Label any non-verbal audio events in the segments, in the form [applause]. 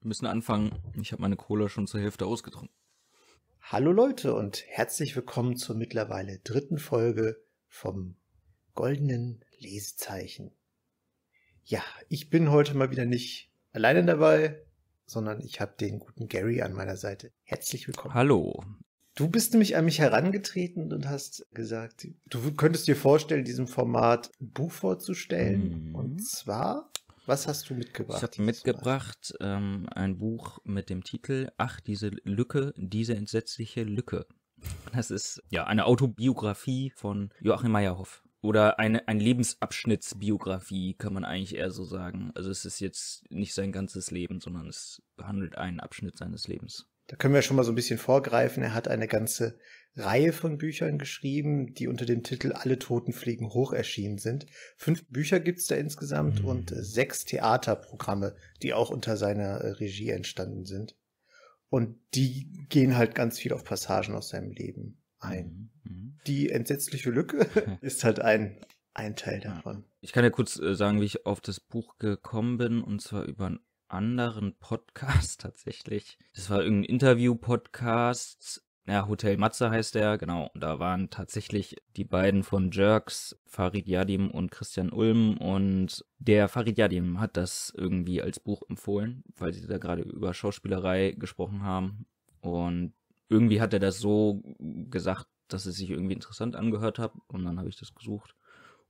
Wir müssen anfangen. Ich habe meine Cola schon zur Hälfte ausgetrunken. Hallo Leute und herzlich willkommen zur mittlerweile dritten Folge vom goldenen Lesezeichen. Ja, ich bin heute mal wieder nicht alleine dabei, sondern ich habe den guten Gary an meiner Seite. Herzlich willkommen. Hallo. Du bist nämlich an mich herangetreten und hast gesagt, du könntest dir vorstellen, diesem Format ein Buch vorzustellen. Mhm. Und zwar was hast du mitgebracht? Ich habe mitgebracht ähm, ein Buch mit dem Titel Ach, diese Lücke, diese entsetzliche Lücke. Das ist ja eine Autobiografie von Joachim Meyerhoff. Oder eine, ein Lebensabschnittsbiografie, kann man eigentlich eher so sagen. Also es ist jetzt nicht sein ganzes Leben, sondern es behandelt einen Abschnitt seines Lebens. Da können wir schon mal so ein bisschen vorgreifen. Er hat eine ganze Reihe von Büchern geschrieben, die unter dem Titel Alle Toten fliegen hoch erschienen sind. Fünf Bücher gibt es da insgesamt mhm. und sechs Theaterprogramme, die auch unter seiner äh, Regie entstanden sind. Und die gehen halt ganz viel auf Passagen aus seinem Leben ein. Mhm. mhm. Die entsetzliche Lücke [laughs] ist halt ein, ein Teil davon. Ich kann ja kurz äh, sagen, wie ich auf das Buch gekommen bin, und zwar über einen anderen Podcast [laughs] tatsächlich. Das war irgendein Interview-Podcast ja, Hotel Matze heißt der, genau. Und da waren tatsächlich die beiden von Jerks, Farid Yadim und Christian Ulm. Und der Farid Yadim hat das irgendwie als Buch empfohlen, weil sie da gerade über Schauspielerei gesprochen haben. Und irgendwie hat er das so gesagt, dass es sich irgendwie interessant angehört hat. Und dann habe ich das gesucht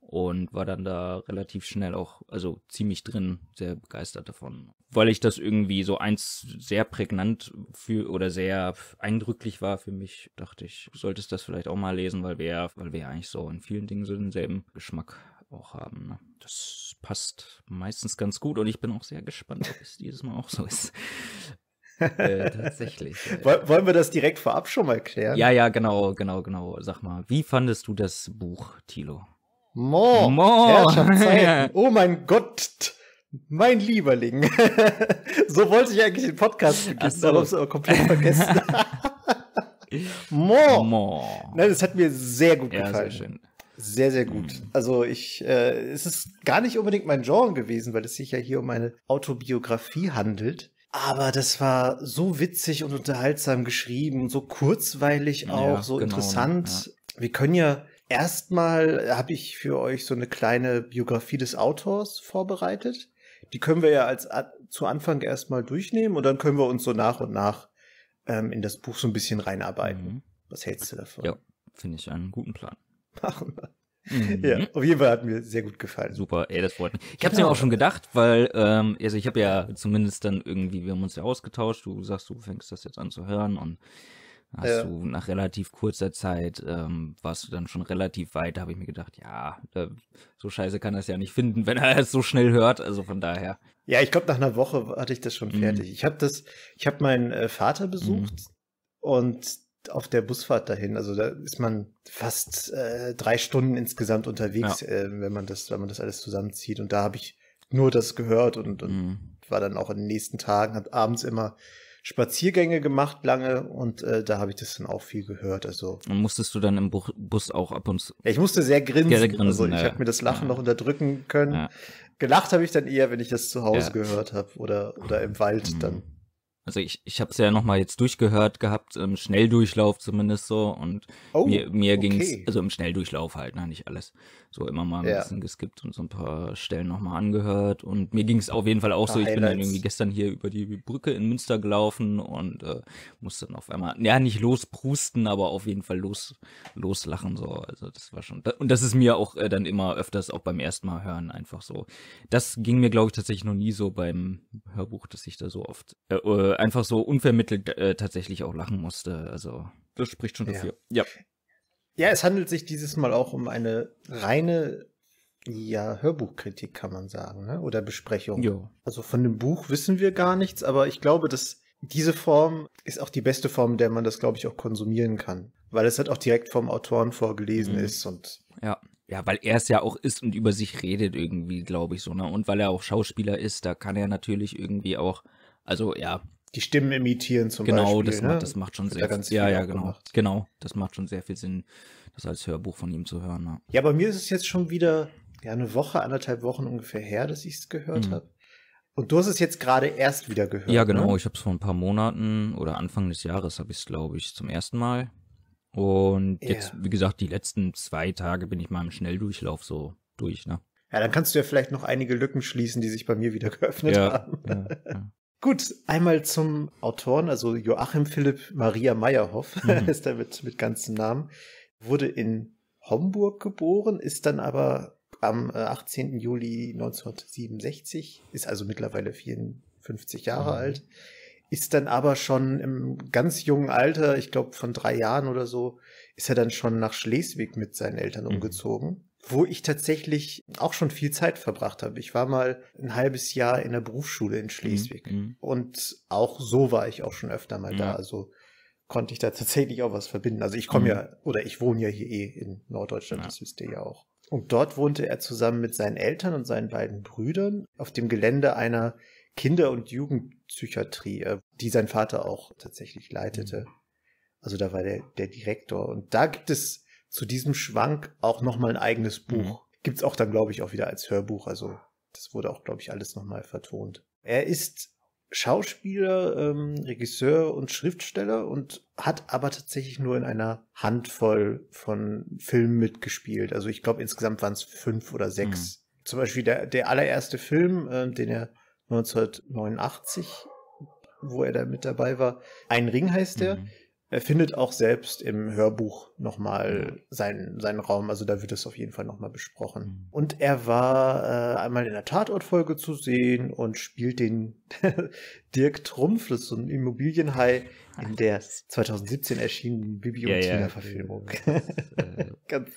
und war dann da relativ schnell auch, also ziemlich drin, sehr begeistert davon. Weil ich das irgendwie so eins sehr prägnant für oder sehr eindrücklich war für mich, dachte ich, solltest das vielleicht auch mal lesen, weil wir, weil wir eigentlich so in vielen Dingen so denselben Geschmack auch haben. Ne? Das passt meistens ganz gut und ich bin auch sehr gespannt, ob es dieses Mal auch so ist. [laughs] äh, tatsächlich. Äh. Wollen wir das direkt vorab schon mal klären? Ja, ja, genau, genau, genau. Sag mal, wie fandest du das Buch, Thilo? Mo. Mo. [laughs] Oh mein Gott. Mein Lieberling. [laughs] so wollte ich eigentlich den Podcast beginnen, aber hab's aber komplett vergessen. Mo. Mo. Nein, das hat mir sehr gut ja, gefallen. Sehr schön. Sehr, sehr gut. Mhm. Also ich, äh, es ist gar nicht unbedingt mein Genre gewesen, weil es sich ja hier um eine Autobiografie handelt. Aber das war so witzig und unterhaltsam geschrieben, so kurzweilig auch, ja, so genau, interessant. Ja. Wir können ja Erstmal habe ich für euch so eine kleine Biografie des Autors vorbereitet. Die können wir ja als zu Anfang erstmal durchnehmen und dann können wir uns so nach und nach ähm, in das Buch so ein bisschen reinarbeiten. Mhm. Was hältst du davon? Ja, finde ich einen guten Plan. Machen wir. Mhm. Ja, auf jeden Fall hat mir sehr gut gefallen. Super, ey, das freut mich. Ich habe es mir genau. auch schon gedacht, weil, ähm, also ich habe ja zumindest dann irgendwie, wir haben uns ja ausgetauscht, du sagst, du fängst das jetzt an zu hören und Hast ja. du nach relativ kurzer Zeit, ähm, warst du dann schon relativ weit, Da habe ich mir gedacht, ja, äh, so scheiße kann er es ja nicht finden, wenn er es so schnell hört, also von daher. Ja, ich glaube, nach einer Woche hatte ich das schon mhm. fertig. Ich habe das, ich habe meinen äh, Vater mhm. besucht mhm. und auf der Busfahrt dahin, also da ist man fast äh, drei Stunden insgesamt unterwegs, ja. äh, wenn man das, wenn man das alles zusammenzieht. Und da habe ich nur das gehört und, und mhm. war dann auch in den nächsten Tagen, habe abends immer Spaziergänge gemacht lange und äh, da habe ich das dann auch viel gehört. Also und musstest du dann im Bu Bus auch ab und zu? Ja, ich musste sehr grinsen. Sehr grinsen also ich ja. habe mir das Lachen ja. noch unterdrücken können. Ja. Gelacht habe ich dann eher, wenn ich das zu Hause gehört habe oder oder im Wald mhm. dann. Also ich, ich habe es ja nochmal jetzt durchgehört gehabt, im Schnelldurchlauf zumindest so. Und oh, mir, mir okay. ging es, also im Schnelldurchlauf halt, ne, nicht alles so immer mal ein ja. bisschen geskippt und so ein paar Stellen nochmal angehört. Und mir ging es auf jeden Fall auch ah, so. Ich bin dann irgendwie gestern hier über die Brücke in Münster gelaufen und äh, musste dann auf einmal, ja, nicht losprusten, aber auf jeden Fall los, loslachen. So. Also das war schon. Und das ist mir auch äh, dann immer öfters auch beim ersten Mal hören, einfach so. Das ging mir, glaube ich, tatsächlich noch nie so beim Hörbuch, dass ich da so oft äh, äh einfach so unvermittelt äh, tatsächlich auch lachen musste. Also das spricht schon dafür. Ja. ja. Ja, es handelt sich dieses Mal auch um eine reine ja, Hörbuchkritik, kann man sagen, ne? oder Besprechung. Jo. Also von dem Buch wissen wir gar nichts, aber ich glaube, dass diese Form ist auch die beste Form, der man das, glaube ich, auch konsumieren kann. Weil es halt auch direkt vom Autoren vorgelesen mhm. ist und. Ja. Ja, weil er es ja auch ist und über sich redet irgendwie, glaube ich so, ne? Und weil er auch Schauspieler ist, da kann er natürlich irgendwie auch, also ja, die Stimmen imitieren zum genau, Beispiel. Genau, das, ne? macht, das macht schon sehr viel. Ja, ja, genau. Gemacht. Genau, das macht schon sehr viel Sinn, das als Hörbuch von ihm zu hören. Ja, ja bei mir ist es jetzt schon wieder ja, eine Woche, anderthalb Wochen ungefähr her, dass ich es gehört mhm. habe. Und du hast es jetzt gerade erst wieder gehört. Ja, genau. Ne? Ich habe es vor ein paar Monaten oder Anfang des Jahres habe ich es, glaube ich, zum ersten Mal. Und jetzt, wie gesagt, die letzten zwei Tage bin ich mal im Schnelldurchlauf so durch, ne? Ja, dann kannst du ja vielleicht noch einige Lücken schließen, die sich bei mir wieder [laughs] geöffnet ja, haben. Ja, ja. Gut, einmal zum Autoren, also Joachim Philipp Maria Meyerhoff mhm. [laughs] ist damit mit, mit ganzem Namen, wurde in Homburg geboren, ist dann aber am 18. Äh, Juli 1967, ist also mittlerweile 54 Jahre mhm. alt, ist dann aber schon im ganz jungen Alter, ich glaube von drei Jahren oder so, ist er dann schon nach Schleswig mit seinen Eltern mhm. umgezogen wo ich tatsächlich auch schon viel Zeit verbracht habe. Ich war mal ein halbes Jahr in der Berufsschule in Schleswig mhm. mhm. und auch so war ich auch schon öfter mal ja. da. Also konnte ich da tatsächlich auch was verbinden. Also ich komme mhm. ja oder ich wohne ja hier eh in Norddeutschland, ja. das wisst ihr ja auch. Und dort wohnte er zusammen mit seinen Eltern und seinen beiden Brüdern auf dem Gelände einer Kinder- und Jugendpsychiatrie, äh, die sein Vater auch tatsächlich leitete. Mhm. Also da war der, der Direktor. Und da gibt es zu diesem Schwank auch nochmal ein eigenes mhm. Buch. Mhm. es auch dann, glaube ich, auch wieder als Hörbuch. Also das wurde auch, glaube ich, alles nochmal vertont. Er ist Schauspieler, ähm, Regisseur und Schriftsteller und hat aber tatsächlich nur in einer Handvoll von Filmen mitgespielt. Also ich glaube, insgesamt waren es fünf oder sechs. Mhm. Zum Beispiel der, der allererste Film, äh, den er 1989, wo er da mit dabei war, Ein Ring heißt der. Mhm er findet auch selbst im Hörbuch nochmal seinen, seinen Raum, also da wird es auf jeden Fall nochmal besprochen. Mhm. Und er war äh, einmal in der Tatortfolge zu sehen und spielt den [laughs] Dirk Trumpf, Trumpfle, so ein Immobilienhai, in der 2017 erschienenen Bibi und ja, Tina-Verfilmung. Ja. Äh, [laughs] Ganz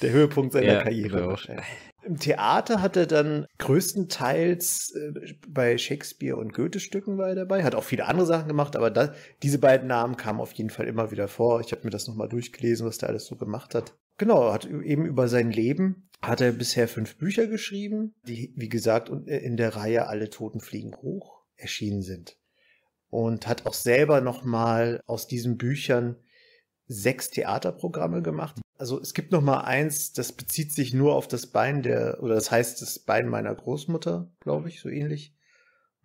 der Höhepunkt seiner ja, Karriere. Genau. Im Theater hat er dann größtenteils äh, bei Shakespeare und Goethe-Stücken war er dabei, hat auch viele andere Sachen gemacht, aber da, diese beiden Namen kamen auf jeden Fall immer wieder vor. Ich habe mir das nochmal durchgelesen, was der alles so gemacht hat. Genau, hat eben über sein Leben, hat er bisher fünf Bücher geschrieben, die, wie gesagt, äh, in der Reihe Alle Toten fliegen hoch erschienen sind. Und hat auch selber nochmal aus diesen Büchern sechs Theaterprogramme gemacht. Also es gibt noch mal eins, das bezieht sich nur auf das Bein der, oder das heißt das Bein meiner Großmutter, glaube ich, so ähnlich.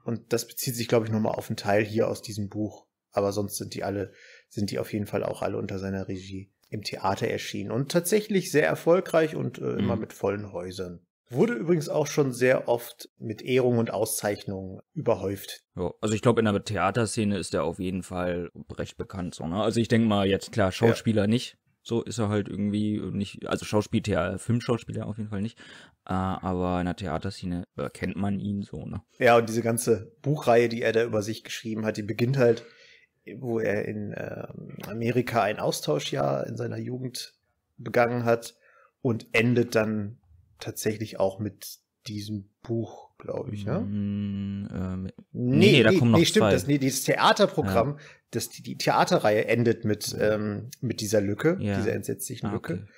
Und das bezieht sich, glaube ich, nochmal auf einen Teil hier aus diesem Buch. Aber sonst sind die alle, sind die auf jeden Fall auch alle unter seiner Regie im Theater erschienen und tatsächlich sehr erfolgreich und äh, immer mhm. mit vollen Häusern. Wurde übrigens auch schon sehr oft mit Ehrungen und Auszeichnungen überhäuft. Ja, also ich glaube, in der Theaterszene ist er auf jeden Fall recht bekannt. So, ne? Also ich denke mal jetzt, klar, Schauspieler ja. nicht. So ist er halt irgendwie nicht, also Schauspieltheater, Filmschauspieler auf jeden Fall nicht. Äh, aber in der Theaterszene äh, kennt man ihn so, ne? Ja, und diese ganze Buchreihe, die er da über sich geschrieben hat, die beginnt halt, wo er in ähm, Amerika ein Austauschjahr in seiner Jugend begangen hat und endet dann tatsächlich auch mit diesem Buch, glaube ich, Ne? Mm, äh, nee, nee, da nee, kommen noch nee, stimmt, zwei. Das, nee, dieses Theaterprogramm, ja. das, die, die Theaterreihe endet mit, ähm, mit dieser Lücke, ja. dieser entsetzlichen ah, Lücke. Okay.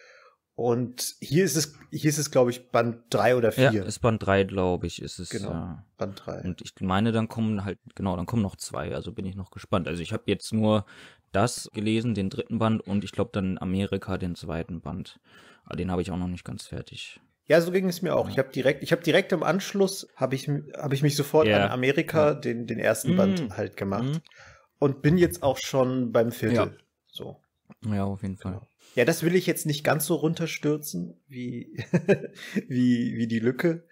Und hier ist es, hier ist es, glaube ich, Band 3 oder 4. Ja, ist Band 3, glaube ich, ist es. Genau, ja. Band 3. Und ich meine, dann kommen halt, genau, dann kommen noch zwei, also bin ich noch gespannt. Also ich habe jetzt nur das gelesen, den dritten Band und ich glaube dann Amerika, den zweiten Band. Aber ah, den habe ich auch noch nicht ganz fertig. Ja, so ging es mir auch. Ich habe direkt, ich habe direkt im Anschluss habe ich habe ich mich sofort yeah. an Amerika ja. den den ersten mm. Band mhm. halt gemacht mm. und bin jetzt auch schon beim Viertel. Ja. So. Ja, auf jeden Fall. Genau. Ja, das will ich jetzt nicht ganz so runterstürzen wie [laughs] wie wie die Lücke,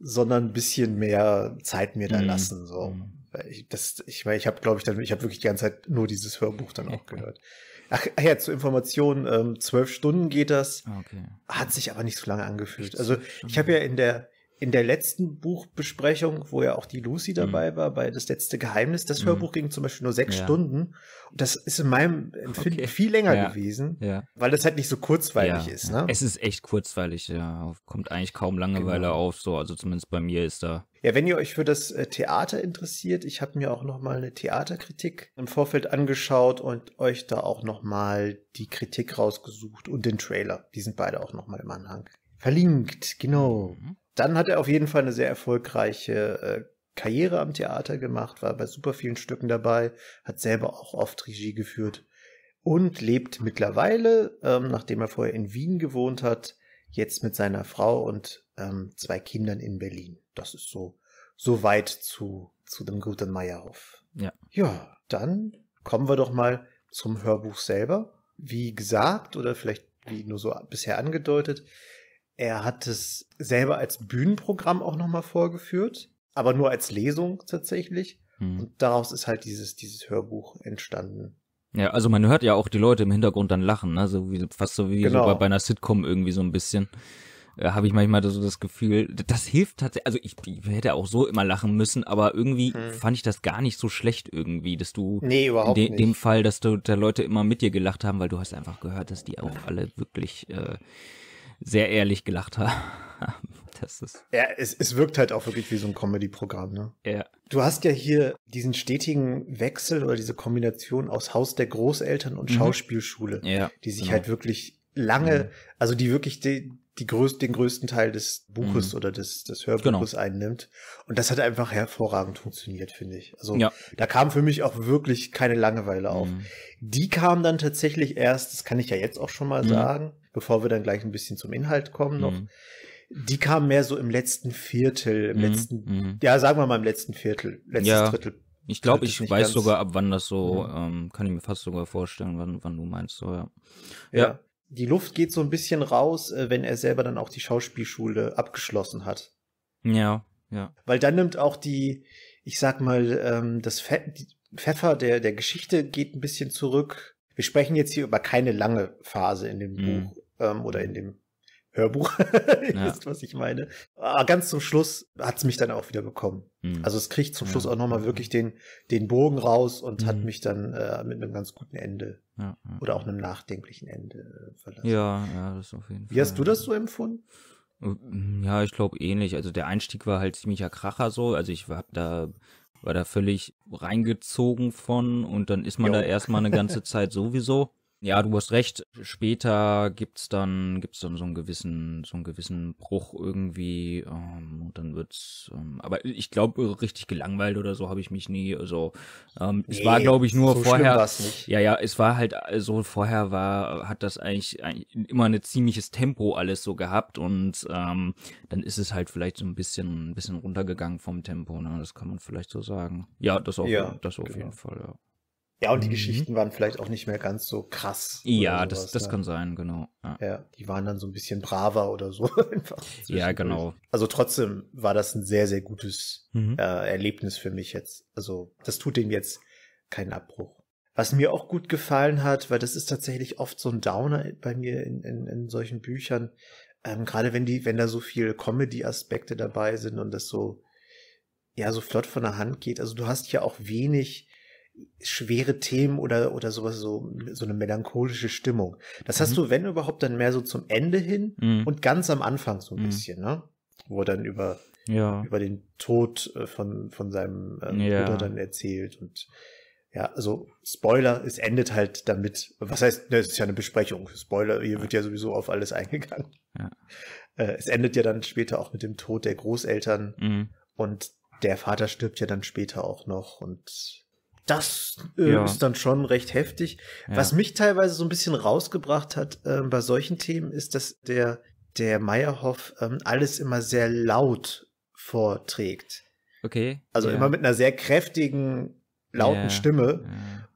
sondern ein bisschen mehr Zeit mir da mm. lassen so. Mhm. Weil Ich, das, ich meine, ich habe, glaube ich, dann, ich habe wirklich die ganze Zeit nur dieses Hörbuch dann auch gehört. Ach ja, zur Information, ähm, zwölf Stunden geht das. Ah, okay. Hat sich aber nicht so lange angefühlt. Also ich habe ja in der in der letzten Buchbesprechung, wo ja auch die Lucy mhm. dabei mhm. war, bei Das letzte Geheimnis, das mhm. Hörbuch ging zum Beispiel nur sechs ja. Stunden. Und das ist in meinem Empfinden okay. viel länger ja. gewesen, ja. weil das halt nicht so kurzweilig ist. Ne? Es ist echt kurzweilig, ja. Kommt eigentlich kaum Langeweile genau. auf, so. Also zumindest bei mir ist da. Ja, wenn ihr euch für das äh, Theater interessiert, ich habe mir auch noch mal eine Theaterkritik im Vorfeld angeschaut und euch da auch noch mal die Kritik rausgesucht und den Trailer. Die sind beide auch noch mal im Anhang. Verlinkt, genau. Mhm dann hat er auf jeden Fall eine sehr erfolgreiche äh, Karriere am Theater gemacht, war bei super vielen Stücken dabei, hat selber auch oft Regie geführt und lebt mittlerweile, ähm, nachdem er vorher in Wien gewohnt hat, jetzt mit seiner Frau und ähm, zwei Kindern in Berlin. Das ist so, so weit zu, zu dem guten Meierhof. Ja. Ja, dann kommen wir doch mal zum Hörbuch selber. Wie gesagt oder vielleicht wie nur so bisher angedeutet, er hat es selber als Bühnenprogramm auch nochmal vorgeführt, aber nur als Lesung tatsächlich. Hm. Und daraus ist halt dieses, dieses Hörbuch entstanden. Ja, also man hört ja auch die Leute im Hintergrund dann lachen, ne? so wie, fast so wie genau. so bei, bei einer Sitcom irgendwie so ein bisschen äh, habe ich manchmal so das Gefühl, das hilft tatsächlich, also ich, ich, hätte auch so immer lachen müssen, aber irgendwie hm. fand ich das gar nicht so schlecht irgendwie, dass du nee, überhaupt in de dem Fall, dass du der Leute immer mit dir gelacht haben, weil du hast einfach gehört, dass die auch alle wirklich äh, sehr ehrlich gelacht [laughs] haben. Das ist ja, es, es wirkt halt auch wirklich wie so ein Comedy-Programm. Ne? Ja. Du hast ja hier diesen stetigen Wechsel oder diese Kombination aus Haus der Großeltern und mhm. Schauspielschule, ja, die sich genau. halt wirklich lange, mhm. also die wirklich die, die größ den größten Teil des Buches mhm. oder des, des Hörbuches genau. einnimmt. Und das hat einfach hervorragend funktioniert, finde ich. Also ja. da kam für mich auch wirklich keine Langeweile auf. Mhm. Die kam dann tatsächlich erst, das kann ich ja jetzt auch schon mal mhm. sagen, bevor wir dann gleich ein bisschen zum Inhalt kommen noch. Mhm. Die kam mehr so im letzten Viertel, im mhm. letzten, mhm. ja, sagen wir mal im letzten Viertel, letztes ja. Drittel. Ich glaube, ich weiß ganz. sogar, ab wann das so, mhm. ähm, kann ich mir fast sogar vorstellen, wann, wann du meinst, so, ja. ja. ja. Die Luft geht so ein bisschen raus, äh, wenn er selber dann auch die Schauspielschule abgeschlossen hat. Ja, ja. Weil dann nimmt auch die, ich sag mal, ähm, das Pfeffer der, der Geschichte geht ein bisschen zurück. Wir sprechen jetzt hier über keine lange Phase in dem mhm. Buch ähm, oder in dem Hörbuch. [laughs] Ihr ja. was ich meine. Aber ah, ganz zum Schluss hat's mich dann auch wieder bekommen. Mhm. Also es kriegt zum Schluss ja. auch nochmal wirklich den, den Bogen raus und mhm. hat hm. mich dann äh, mit einem ganz guten Ende ja, ja. oder auch einem nachdenklichen Ende äh, verlassen. Ja, ja, das auf jeden Fall. Wie hast du das so empfunden? Äh, hm, ja, ich glaube ähnlich. Also der Einstieg war halt ziemlicher Kracher so. Also ich war da war da völlig reingezogen von und dann ist man jo. da erstmal eine ganze [laughs] Zeit sowieso. Ja, du hast recht. Später gibt's dann gibt's dann so einen gewissen so einen gewissen Bruch irgendwie. Ähm, und dann wird's. Ähm, aber ich glaube richtig gelangweilt oder so habe ich mich nie. Also ähm, nee, es war glaube ich nur so vorher. Ja, ja, es war halt also vorher war hat das eigentlich, eigentlich immer ein ziemliches Tempo alles so gehabt und ähm, dann ist es halt vielleicht so ein bisschen ein bisschen runtergegangen vom Tempo. Ne? Das kann man vielleicht so sagen. Ja, das auf, ja, das auf genau. jeden Fall. Ja. Ja, und die mhm. Geschichten waren vielleicht auch nicht mehr ganz so krass. Ja, sowas, das, das ne? kann sein, genau. Ja. ja. die waren dann so ein bisschen braver oder so. [laughs] einfach ja, genau. Also trotzdem war das ein sehr, sehr gutes mhm. äh, Erlebnis für mich jetzt. Also das tut dem jetzt keinen Abbruch. Was mir auch gut gefallen hat, weil das ist tatsächlich oft so ein Downer bei mir in, in, in solchen Büchern, ähm, gerade wenn die, wenn da so viel Comedy-Aspekte dabei sind und das so, ja, so flott von der Hand geht. Also du hast ja auch wenig schwere Themen oder, oder sowas, so, so eine melancholische Stimmung. Das mhm. hast du, wenn überhaupt, dann mehr so zum Ende hin mhm. und ganz am Anfang so ein mhm. bisschen, ne? Wo er dann über, ja. über den Tod äh, von, von seinem ähm, ja. Bruder dann erzählt und ja, also Spoiler, es endet halt damit. Was heißt, ne, es ist ja eine Besprechung. Spoiler, hier wird ja sowieso auf alles eingegangen. Ja. [laughs] Äh, es endet ja dann später auch mit dem Tod der Großeltern mhm. und der Vater stirbt ja dann später auch noch und das äh, ja. ist dann schon recht heftig. Ja. Was mich teilweise so ein bisschen rausgebracht hat äh, bei solchen Themen, ist, dass der, der Meyerhoff ähm, alles immer sehr laut vorträgt. Okay. Also ja. immer mit einer sehr kräftigen, lauten Stimme.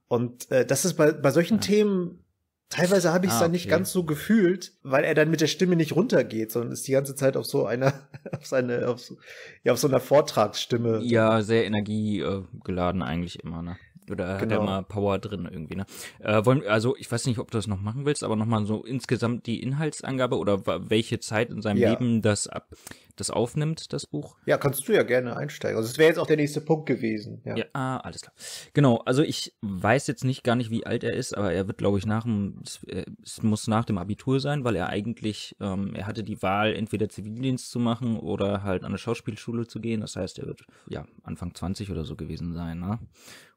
Und äh, das ist bei, bei solchen Themen Teilweise habe ich es ah, dann nicht okay. ganz so gefühlt, weil er dann mit der Stimme nicht runtergeht, sondern ist die ganze Zeit auf so einer, [laughs] auf seine, auf so, ja, auf so einer Vortragsstimme. Ja, sehr energiegeladen eigentlich immer, ne? Oder genau. hat er genau. mal Power drin irgendwie, ne? Äh, wollen, also ich weiß nicht, ob du das noch machen willst, aber nochmal so insgesamt die Inhaltsangabe oder welche Zeit in seinem ja. Leben das ab das aufnimmt, das Buch. Ja, kannst du ja gerne einsteigen. Also es wäre jetzt auch der nächste Punkt gewesen. Ja. ja, ah, alles klar. Genau, also ich weiß jetzt nicht gar nicht, wie alt er ist, aber er wird, glaube ich, nach dem, äh, es muss nach dem Abitur sein, weil er eigentlich, ähm, er hatte die Wahl, entweder Zivildienst zu machen oder halt an eine Schauspielschule zu gehen. Das heißt, er wird ja Anfang 20 oder so gewesen sein, ne?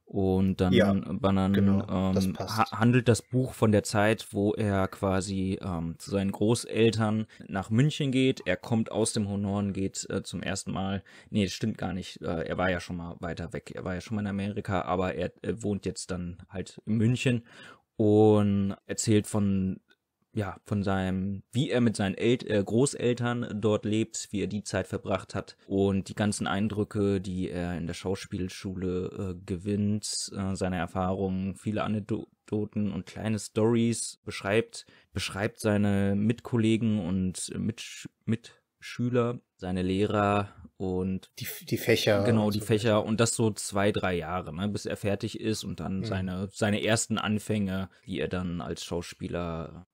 Und dann, ja, dann genau, ähm, das ha handelt das Buch von der Zeit, wo er quasi ähm, zu seinen Großeltern nach München geht. Er kommt aus dem Honoren, geht äh, zum ersten Mal. Nee, das stimmt gar nicht. Äh, er war ja schon mal weiter weg. Er war ja schon mal in Amerika, aber er äh, wohnt jetzt dann halt in München und erzählt von ja, von seinem, wie er mit seinen El äh, Großeltern dort lebt, wie er die Zeit verbracht hat und die ganzen Eindrücke, die er in der Schauspielschule äh, gewinnt, äh, seine Erfahrungen, viele Anekdoten und kleine Stories beschreibt, beschreibt seine Mitkollegen und Mitsch Mitschüler seine Lehrer und die, die Fächer. Genau, die so Fächer und das so zwei, drei Jahre, ne, bis er fertig ist und dann mhm. seine, seine ersten Anfänge, die er dann als Schauspieler,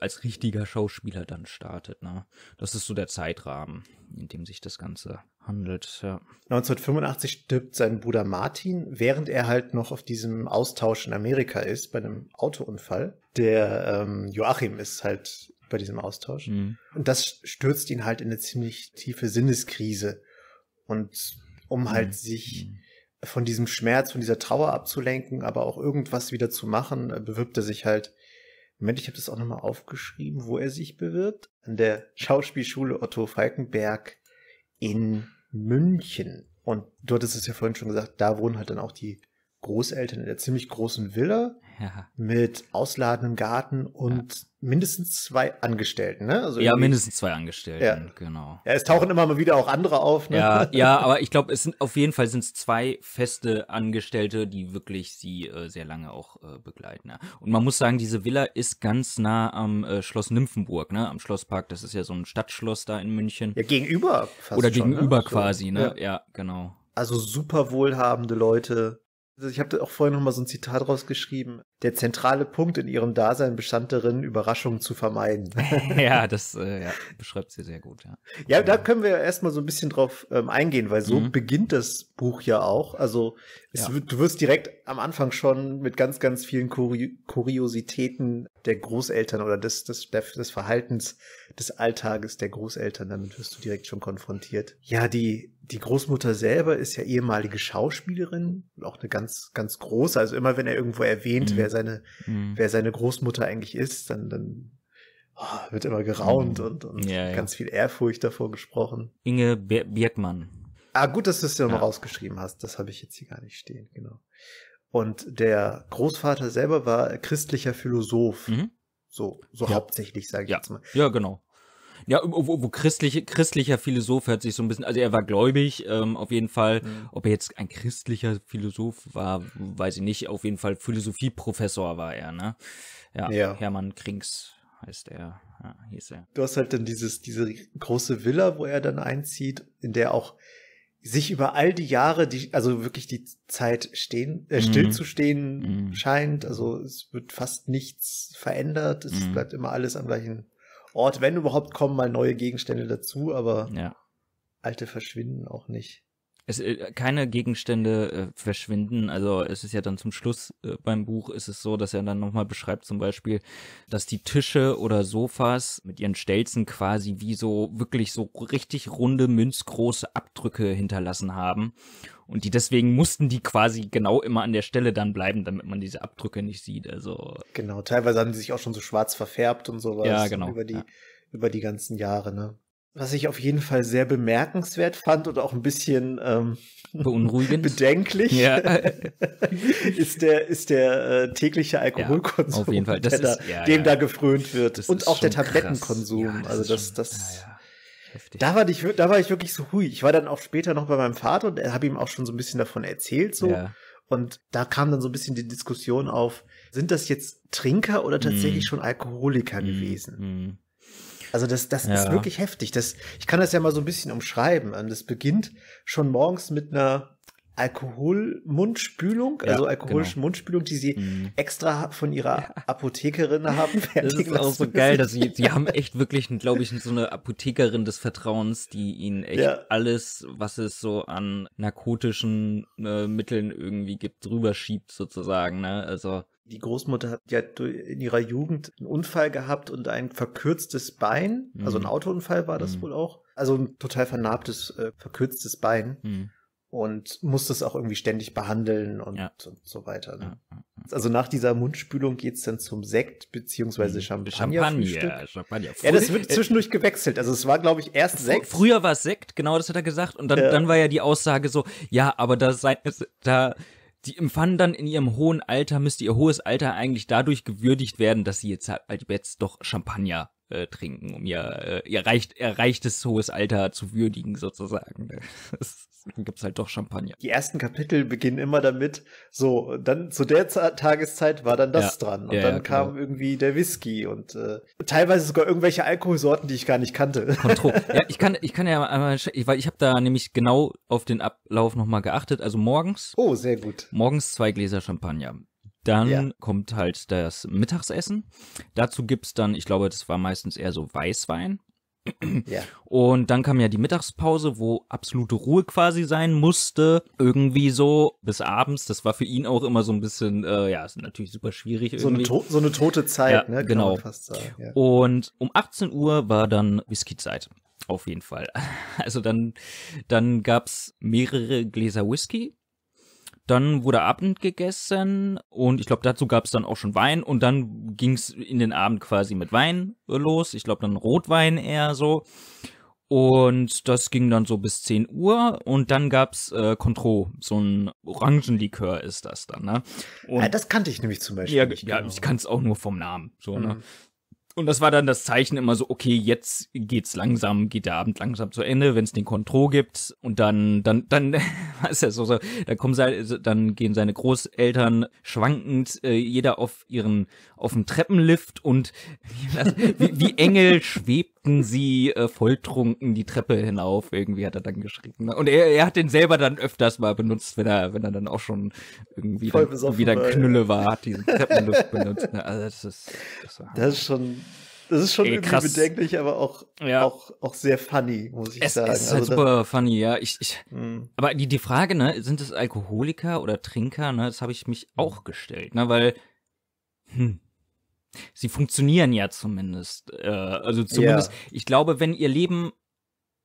als richtiger Schauspieler dann startet. Ne. Das ist so der Zeitrahmen, in dem sich das Ganze handelt. Ja. 1985 stirbt sein Bruder Martin, während er halt noch auf diesem Austausch in Amerika ist, bei einem Autounfall. Der ähm, Joachim ist halt bei diesem Austausch. Mhm. Und das stürzt ihn halt in eine ziemlich tiefe Sinneskrise. Und um halt mhm. sich mhm. von diesem Schmerz, von dieser Trauer abzulenken, aber auch irgendwas wieder zu machen, äh, bewirbt er sich halt. Moment, ich habe das auch nochmal aufgeschrieben, wo er sich bewirbt. An der Schauspielschule Otto Falkenberg in München. Und dort ist es ja vorhin schon gesagt, da wohnen halt dann auch die Großeltern in der ziemlich großen Villa ja. mit ausladendem Garten und ja. mindestens zwei Angestellten, ne? Also ja, mindestens zwei Angestellten, ja. genau. Ja, es tauchen immer mal wieder auch andere auf. Ne? Ja, ja, [laughs] aber ich glaube, es sind auf jeden Fall sind es zwei feste Angestellte, die wirklich sie äh, sehr lange auch äh, begleiten. Ne? Und man muss sagen, diese Villa ist ganz nah am äh, Schloss Nymphenburg, ne? Am Schlosspark. Das ist ja so ein Stadtschloss da in München. Ja, gegenüber. Fast Oder schon, ne? gegenüber ne? quasi, ne? Ja, genau. Also super wohlhabende Leute also ich habe auch vorhin nochmal so ein Zitat rausgeschrieben. Der zentrale Punkt in ihrem Dasein bestand darin, Überraschungen zu vermeiden. [laughs] ja, das äh, ja, beschreibt sie sehr gut. Ja, ja da können wir ja erstmal so ein bisschen drauf ähm, eingehen, weil so mhm. beginnt das Buch ja auch. Also es, ja. du wirst direkt am Anfang schon mit ganz, ganz vielen Kuri Kuriositäten der Großeltern oder des, des, des Verhaltens des Alltages der Großeltern, damit wirst du direkt schon konfrontiert. Ja, die die Großmutter selber ist ja ehemalige Schauspielerin, auch eine ganz, ganz große. Also immer wenn er irgendwo erwähnt, mhm. wer seine, mhm. wer seine Großmutter eigentlich ist, dann, dann oh, wird immer geraunt mhm. und, und ja, ganz ja. viel Ehrfurcht davor gesprochen. Inge Bir Birkmann. Ah, gut, dass du es dir ja. mal rausgeschrieben hast. Das habe ich jetzt hier gar nicht stehen, genau. Und der Großvater selber war christlicher Philosoph. Mhm. So, so ja. hauptsächlich, sage ich ja. jetzt mal. Ja, genau. Ja, wo, wo christliche, christlicher Philosoph hört sich so ein bisschen, also er war gläubig, ähm, auf jeden Fall. Mhm. Ob er jetzt ein christlicher Philosoph war, weiß ich nicht. Auf jeden Fall Philosophieprofessor war er, ne? Ja, ja. Hermann Krings heißt er. Ja, hieß er. Du hast halt dann dieses, diese große Villa, wo er dann einzieht, in der auch sich über all die Jahre, die, also wirklich die Zeit stehen, äh, mhm. stillzustehen mhm. scheint. Also es wird fast nichts verändert. Es mhm. bleibt immer alles am gleichen Ort, wenn überhaupt, kommen mal neue Gegenstände dazu, aber ja. alte verschwinden auch nicht. Es, äh, keine Gegenstände äh, verschwinden. Also es ist ja dann zum Schluss äh, beim Buch ist es so, dass er dann nochmal beschreibt zum Beispiel, dass die Tische oder Sofas mit ihren Stelzen quasi wie so wirklich so richtig runde, münzgroße Abdrücke hinterlassen haben. Und die deswegen mussten die quasi genau immer an der Stelle dann bleiben, damit man diese Abdrücke nicht sieht. Also genau, teilweise haben die sich auch schon so schwarz verfärbt und sowas. Ja, genau. Über die, ja. über die ganzen Jahre, ne? was ich auf jeden Fall sehr bemerkenswert fand und auch ein bisschen ähm, beunruhigend, [laughs] bedenklich, ja. [laughs] ist der ist der äh, tägliche Alkoholkonsum, ja, auf jeden Fall. Das ist, da, ja, dem da gefrönt wird das und auch der Tablettenkonsum. Das also das das da war ich da war ich wirklich so hui. Ich war dann auch später noch bei meinem Vater und habe ihm auch schon so ein bisschen davon erzählt so und da kam dann so ein bisschen die Diskussion auf, sind das jetzt Trinker oder tatsächlich mm. schon Alkoholiker mm. gewesen? Mm. Also das, das ja. ist wirklich heftig. Das, ich kann das ja mal so ein bisschen umschreiben. Ähm, das beginnt schon morgens mit einer Alkoholmundspülung, ja, also alkoholischen genau. Mundspülung, die sie mhm. extra von ihrer Apothekerin haben. [laughs] Das ist auch so geil, dass sie, sie haben echt wirklich, glaube ich, so eine Apothekerin des Vertrauens, die ihnen echt ja. alles, was es so an narkotischen äh, Mitteln irgendwie gibt, drüber schiebt sozusagen. Ne? Also die Großmutter hat ja in ihrer Jugend einen Unfall gehabt und ein verkürztes Bein. Mhm. Also ein mhm. Autounfall war das mhm. wohl auch. Also ein total vernarbtes, äh, verkürztes Bein. Mhm. Und muss das auch irgendwie ständig behandeln und, ja. und so weiter. Ne? Ja. Also nach dieser Mundspülung geht es dann zum Sekt beziehungsweise mhm. Champagner. Champagner, Champagner. Ja, das wird zwischendurch gewechselt. Also es war, glaube ich, erst Sekt. Früher war es Sekt, genau das hat er gesagt. Und dann, ja. dann war ja die Aussage so, ja, aber da, sei, da die empfanden dann in ihrem hohen Alter, müsste ihr hohes Alter eigentlich dadurch gewürdigt werden, dass sie jetzt halt jetzt doch Champagner äh, trinken, um ihr, äh, ihr reicht, erreichtes hohes Alter zu würdigen, sozusagen. [laughs] Dann gibt's halt doch Champagner. Die ersten Kapitel beginnen immer damit, so, dann zu der Z Tageszeit war dann das ja, dran. Und ja, dann ja, kam genau. irgendwie der Whisky und äh, teilweise sogar irgendwelche Alkoholsorten, die ich gar nicht kannte. [laughs] Kontro. ja, ich kann, ich kann ja einmal, weil ich habe da nämlich genau auf den Ablauf nochmal geachtet. Also morgens. Oh, sehr gut. Morgens zwei Gläser Champagner. Dann ja. kommt halt das Mittagsessen. Dazu gibt es dann, ich glaube, das war meistens eher so Weißwein. Ja. Und dann kam ja die Mittagspause, wo absolute Ruhe quasi sein musste. Irgendwie so bis abends. Das war für ihn auch immer so ein bisschen, äh, ja, ist natürlich super schwierig. Irgendwie. So, eine, to so eine tote Zeit, ja, ne? Genau. Ja. Und um 18 Uhr war dann Whiskyzeit. Auf jeden Fall. [laughs] Also dann, dann gab's mehrere Gläser Whisky dann wurde Abend gegessen und ich glaube, dazu gab es dann auch schon Wein und dann ging es in den Abend quasi mit Wein los. Ich glaube, dann Rotwein eher so. Und das ging dann so bis 10 Uhr und dann gab's äh, Contro, so ein Orangenlikör ist das dann, ne? Und, ja, das kannte ich nämlich zum Beispiel. Ja, nicht, ja genau. ich kann's auch nur vom Namen. So, ne? mhm. ne? Und das war dann das Zeichen immer so, okay, jetzt geht's langsam, geht der Abend langsam zu Ende, wenn es den Kontro gibt. Und dann, dann, dann, [laughs] was ist das so, so, dann kommen seine, dann gehen seine Großeltern schwankend, äh, jeder auf ihren auf dem Treppenlift und wie, wie Engel schwebten sie äh, volltrunken die Treppe hinauf. Irgendwie hat er dann geschrieben. Ne? Und er, er hat den selber dann öfters mal benutzt, wenn er, wenn er dann auch schon irgendwie dann, wieder war, Knülle ja. war, hat diesen Treppenlift benutzt. Ne? Also das ist, das, war das ist schon das ist schon Ey, irgendwie bedenklich, aber auch, ja. auch, auch sehr funny, muss ich es, sagen. Es ist also halt also super funny, ja. Ich, ich, mm. Aber die, die Frage, ne, sind es Alkoholiker oder Trinker, ne, das habe ich mich hm. auch gestellt, ne, weil, hm, Sie funktionieren ja zumindest. Äh, also zumindest, yeah. ich glaube, wenn ihr Leben,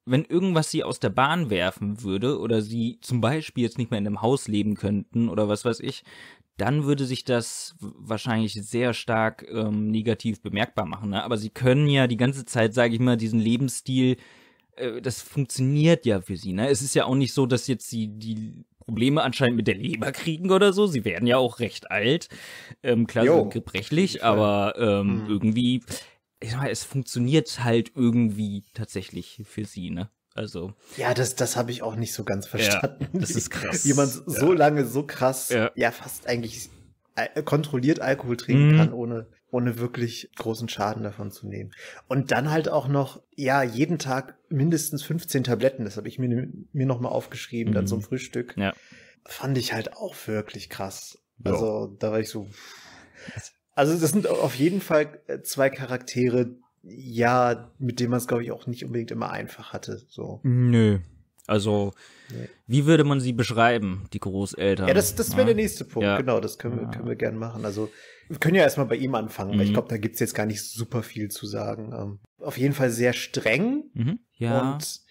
wenn irgendwas sie aus der Bahn werfen würde oder sie zum Beispiel jetzt nicht mehr in einem Haus leben könnten oder was weiß ich, dann würde sich das wahrscheinlich sehr stark ähm, negativ bemerkbar machen. Ne? Aber sie können ja die ganze Zeit, sage ich mal, diesen Lebensstil, äh, das funktioniert ja für sie. Ne? Es ist ja auch nicht so, dass jetzt sie die Probleme anscheinend mit der Leber kriegen oder so. Sie werden ja auch recht alt. Ähm, klar, jo. sind gebrechlich, aber ähm, mhm. irgendwie, ich sag mal, es funktioniert halt irgendwie tatsächlich für sie, ne? Also. Ja, das, das habe ich auch nicht so ganz verstanden. Ja, das ist krass. Jemand so ja. lange so krass, ja, ja fast eigentlich äh, kontrolliert Alkohol trinken mhm. kann, ohne ohne wirklich großen Schaden davon zu nehmen. Und dann halt auch noch, ja, jeden Tag mindestens 15 Tabletten, das habe ich mir, mir nochmal aufgeschrieben, mhm. dann zum Frühstück. Ja. Fand ich halt auch wirklich krass. Ja. Also da war ich so. Also das sind auf jeden Fall äh, zwei Charaktere, ja, mit denen man es, glaube ich, auch nicht unbedingt immer einfach hatte. So. Nö. Also, nee. wie würde man sie beschreiben, die Großeltern? Ja, das, das wäre ja. der nächste Punkt, genau, das können wir, können wir gerne machen. Also, wir können ja erstmal bei ihm anfangen, mhm. weil ich mhm. glaube, da gibt's jetzt gar nicht super viel zu sagen. Ähm, auf jeden Fall sehr streng. Mhm. Ja. Und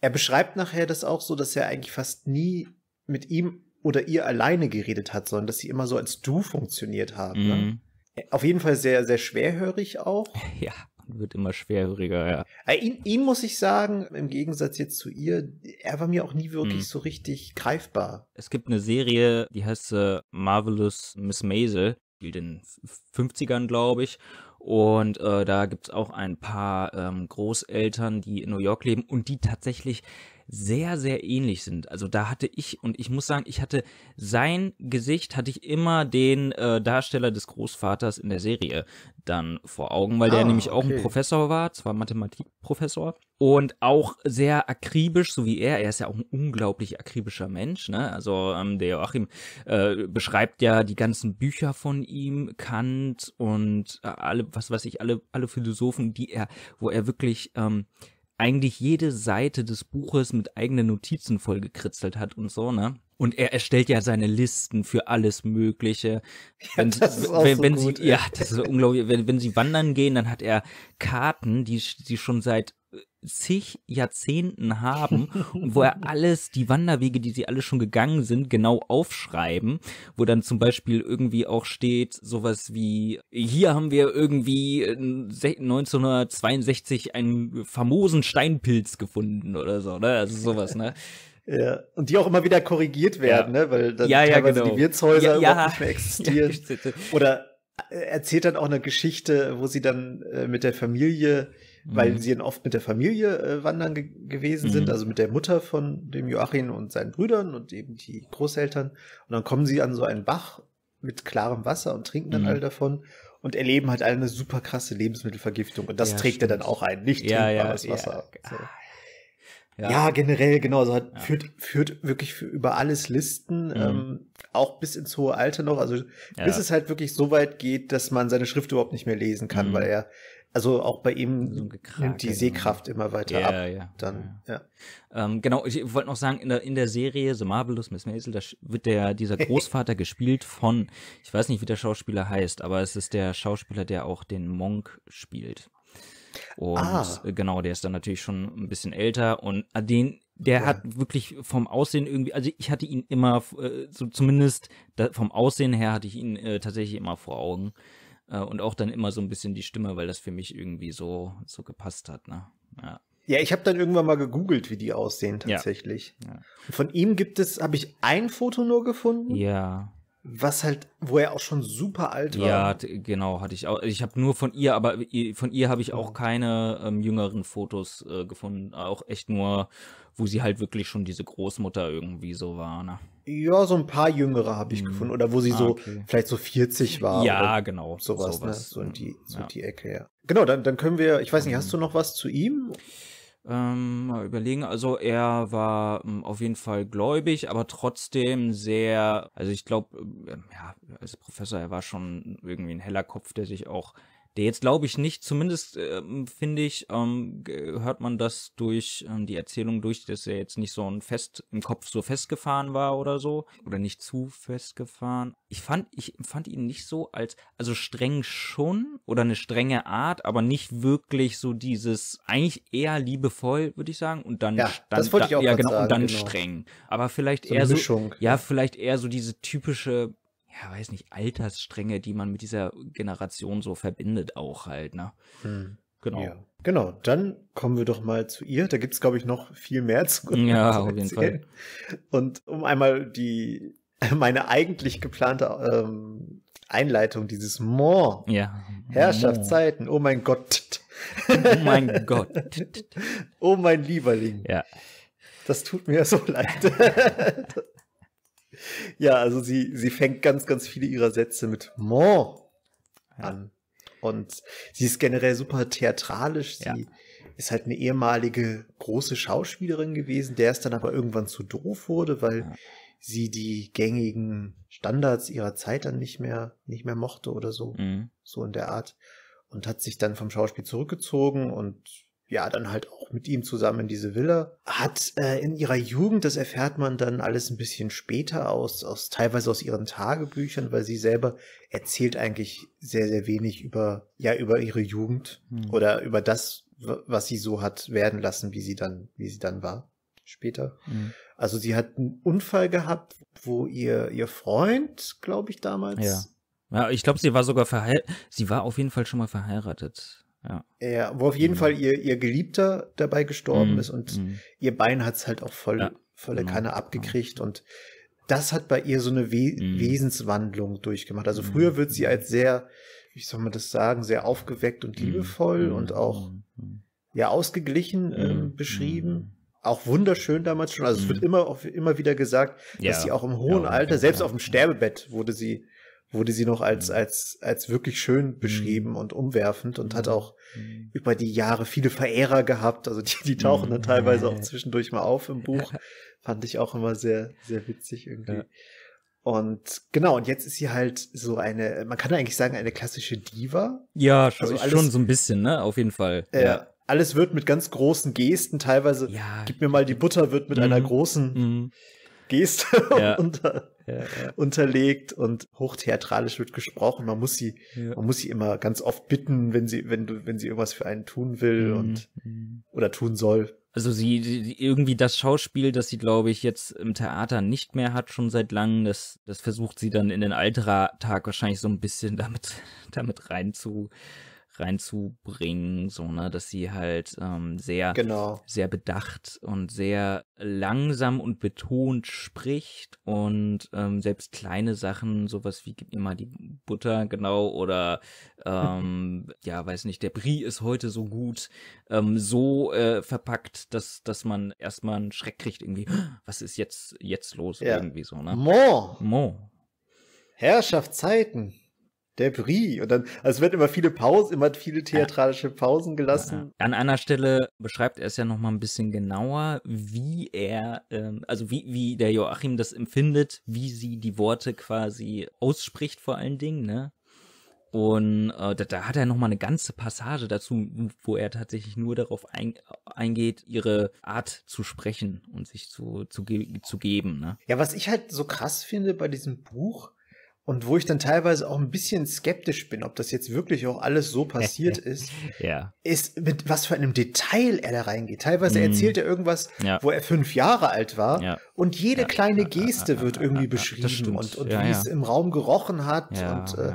er beschreibt nachher das auch so, dass er eigentlich fast nie mit ihm oder ihr alleine geredet hat, sondern dass sie immer so als du funktioniert haben. Ne? Mhm. Ne? Auf jeden Fall sehr, sehr schwerhörig auch. [laughs] Ja, wird immer schwerhöriger, ja. Also ihn, ihn, muss ich sagen, im Gegensatz jetzt zu ihr, er war mir auch nie wirklich mhm. so richtig greifbar. Es gibt eine Serie, die heißt äh, Marvelous Miss Maisel spielt in 50ern, glaube ich. Und äh, da gibt's auch ein paar ähm, Großeltern, die in New York leben und die tatsächlich sehr, sehr ähnlich sind. Also da hatte ich, und ich muss sagen, ich hatte sein Gesicht, hatte ich immer den äh, Darsteller des Großvaters in der Serie dann vor Augen, weil der ah, nämlich okay. auch ein Professor war, zwar Mathematikprofessor, und auch sehr akribisch, so wie er. Er ist ja auch ein unglaublich akribischer Mensch, ne? Also ähm, der Joachim äh, beschreibt ja die ganzen Bücher von ihm, Kant und äh, alle, was weiß ich, alle, alle Philosophen, die er, wo er wirklich ähm, eigentlich jede Seite des Buches mit eigenen Notizen vollgekritzelt hat und so, ne? Und er erstellt ja seine Listen für alles Mögliche. [laughs] Wenn, ja, das ist auch wenn, so wenn gut, sie, ey. ja, das ist unglaublich. Wenn, wenn sie wandern gehen, dann hat er Karten, die sie schon seit zig Jahrzehnten haben [laughs] wo er alles, die Wanderwege, die sie alle schon gegangen sind, genau aufschreiben, wo dann zum Beispiel irgendwie auch steht sowas wie, hier haben wir irgendwie 1962 äh, einen famosen Steinpilz gefunden oder so, ne? Also sowas, ne? [laughs] Ja, und die auch immer wieder korrigiert werden, ja. ne? Weil dann ja, ja, genau. die Wirtshäuser überhaupt nicht mehr [laughs] existieren. Oder äh, erzählt dann auch eine Geschichte, wo sie dann äh, mit der Familie weil mhm. sie dann oft mit der Familie äh, wandern ge gewesen sind, mhm. also mit der Mutter von dem Joachim und seinen Brüdern und eben die Großeltern. Und dann kommen sie an so einen Bach mit klarem Wasser und trinken dann mhm. alle davon und erleben halt eine super krasse Lebensmittelvergiftung. Und das ja, trägt stimmt. er dann auch ein, nicht ja, trinkbares ja, Wasser. Ah, so. Ja. ja. generell, genau. Also hat, ja. führt, führt wirklich für über alles Listen, mhm. ähm, auch bis ins hohe Alter noch. Also ja. bis es halt wirklich so weit geht, dass man seine Schrift überhaupt nicht mehr lesen kann, mhm. weil er also auch bei ihm so nimmt die Sehkraft immer weiter ja, ab. Ja, dann, ja. ja. Ähm, genau, ich wollte noch sagen, in der, in der Serie The Marvelous Miss Maisel, da wird der, dieser [laughs] Großvater gespielt von, ich weiß nicht, wie der Schauspieler heißt, aber es ist der Schauspieler, der auch den Monk spielt. Und ah. Äh, genau, der ist dann natürlich schon ein bisschen älter und äh, den der ja. hat wirklich vom Aussehen irgendwie, also ich hatte ihn immer, äh, so zumindest da, vom Aussehen her hatte ich ihn äh, tatsächlich immer vor Augen. Äh, und auch dann immer so ein bisschen die Stimme, weil das für mich irgendwie so, so gepasst hat. Ne? Ja. Ja, ich habe dann irgendwann mal gegoogelt, wie die aussehen tatsächlich. Ja. ja. Von ihm gibt es, habe ich ein Foto nur gefunden. Ja. Was halt, wo er auch schon super alt war. Ja, genau, hatte ich auch. Ich habe nur von ihr, aber von ihr habe ich auch keine ähm, jüngeren Fotos äh, gefunden. Auch echt nur wo sie halt wirklich schon diese Großmutter irgendwie so war, ne? Ja, so ein paar Jüngere habe ich mhm. gefunden. Oder wo sie ah, so vielleicht so 40 war. Ja, genau. Sowas, ne? sowas. Ne? So in die, hm, so ja. die Ecke, ja. Genau, dann, dann können wir, ich weiß nicht, hast ähm. du noch was zu ihm? Ähm, mal überlegen. Also er war ähm, auf jeden Fall gläubig, aber trotzdem sehr, also ich glaube, ähm, ja, als Professor, er war schon irgendwie ein heller Kopf, der sich auch der jetzt glaube ich nicht, zumindest äh, finde ich, ähm, hört man das durch ähm, die Erzählung durch, dass er jetzt nicht so ein fest im Kopf so festgefahren war oder so oder nicht zu festgefahren. Ich fand ich empfand ihn nicht so als also streng schon oder eine strenge Art, aber nicht wirklich so dieses eigentlich eher liebevoll, würde ich sagen und dann ja, dann, das wollte ich auch ja genau sagen, und dann genau. streng, aber vielleicht so eher so ja, vielleicht eher so diese typische ja, weiß nicht, Altersstränge, die man mit dieser Generation so verbindet, auch halt, ne? Hm. Genau. Ja. Genau, dann kommen wir doch mal zu ihr. Da gibt es, glaube ich, noch viel mehr zu Ja, [laughs] zu auf jeden Fall. Und um einmal die [laughs] meine eigentlich geplante ähm, Einleitung, dieses More. Ja. Herrschaftszeiten, oh mein Gott. oh mein [laughs] Gott. oh mein Lieberling. Ja. Das tut mir so leid. Ja, also sie, sie fängt ganz, ganz viele ihrer Sätze mit Mon an. Und sie ist generell super theatralisch. Sie ja. ist halt eine ehemalige große Schauspielerin gewesen, der es dann aber irgendwann zu doof wurde, weil ja. sie die gängigen Standards ihrer Zeit dann nicht mehr, nicht mehr mochte oder so. Mhm. So in der Art. Und hat sich dann vom Schauspiel zurückgezogen und ja, dann halt auch mit ihm zusammen in diese Villa. Hat äh, in ihrer Jugend, das erfährt man dann alles ein bisschen später aus, aus teilweise aus ihren Tagebüchern, weil sie selber erzählt eigentlich sehr, sehr wenig über, ja, über ihre Jugend hm. oder über das, was sie so hat werden lassen, wie sie dann, wie sie dann war später. Mhm. Also sie hat einen Unfall gehabt, wo ihr ihr Freund, glaube ich, damals. Ja. ja ich glaube, sie war sogar verheiratet. Sie war auf jeden Fall schon mal verheiratet. Ja. ja, wo auf jeden mhm. Fall ihr, ihr Geliebter dabei gestorben mhm. ist und mhm. ihr Bein hat es halt auch voll, ja. volle genau. Kanne abgekriegt und das hat bei ihr so eine We mhm. Wesenswandlung durchgemacht. Also mhm. früher wird sie mhm. als sehr, wie soll man das sagen, sehr aufgeweckt und liebevoll und auch ja ausgeglichen äh, beschrieben auch wunderschön damals schon. Also es wird immer, immer wieder gesagt, dass sie auch im hohen ja, Alter, selbst ja. auf dem Sterbebett wurde sie wurde sie noch als, als, als wirklich schön mhm. beschrieben mhm. und umwerfend und mhm. hat auch mhm. über die Jahre viele Verehrer gehabt. Also die, die tauchen dann mhm. teilweise auch zwischendurch mal auf im Buch. Fand ich auch immer sehr, sehr witzig irgendwie. Ja. Und genau, und jetzt ist sie halt so eine, man kann eigentlich sagen, eine klassische Diva. Ja, schon, also alles, schon so ein bisschen, ne? Auf jeden Fall. Äh, ja. Alles wird mit ganz großen Gesten, teilweise, ja. gib mir mal die Butter, wird mit mhm. einer großen Geste [laughs] ja. unter, ja, unterlegt und hochtheatralisch wird gesprochen. Man muss sie, man muss sie immer ganz oft bitten, wenn sie, wenn du, wenn sie irgendwas für einen tun will mhm. und mhm. oder tun soll. Also sie irgendwie das Schauspiel, das sie glaube ich jetzt im Theater nicht mehr hat schon seit langem, das das versucht sie dann in den Tag wahrscheinlich so ein bisschen [laughs] damit damit rein zu reinzubringen, so, ne, dass sie halt ähm, sehr, genau. sehr bedacht und sehr langsam und betont spricht und ähm, selbst kleine Sachen, sowas wie gib mir mal die Butter, genau, oder ähm, [laughs] ja, weiß nicht, der Brie ist heute so gut, ähm, so äh, verpackt, dass, dass man erstmal einen Schreck kriegt, irgendwie, was ist jetzt, jetzt los, ja. irgendwie so, ne? Mo! Mo! Herrschaftszeiten! der Brie. Und dann, also es werden immer viele Pausen, immer viele theatralische Pausen gelassen. An einer Stelle beschreibt er es ja nochmal ein bisschen genauer, wie er, ähm, also wie, wie der Joachim das empfindet, wie sie die Worte quasi ausspricht vor allen Dingen, ne? Und äh, da, da hat er nochmal eine ganze Passage dazu, wo er tatsächlich nur darauf ein, eingeht, ihre Art zu sprechen und sich zu, zu, ge zu geben. Ne? Ja, was ich halt so krass finde bei diesem Buch, und wo ich dann teilweise auch ein bisschen skeptisch bin, ob das jetzt wirklich auch alles so passiert [laughs] ist, ja. ist mit was für einem Detail er da reingeht. Teilweise mm. erzählt er irgendwas, ja. wo er fünf Jahre alt war ja. und jede kleine [laughs] Geste wird [laughs] irgendwie beschrieben und, und wie es im Raum gerochen hat und äh,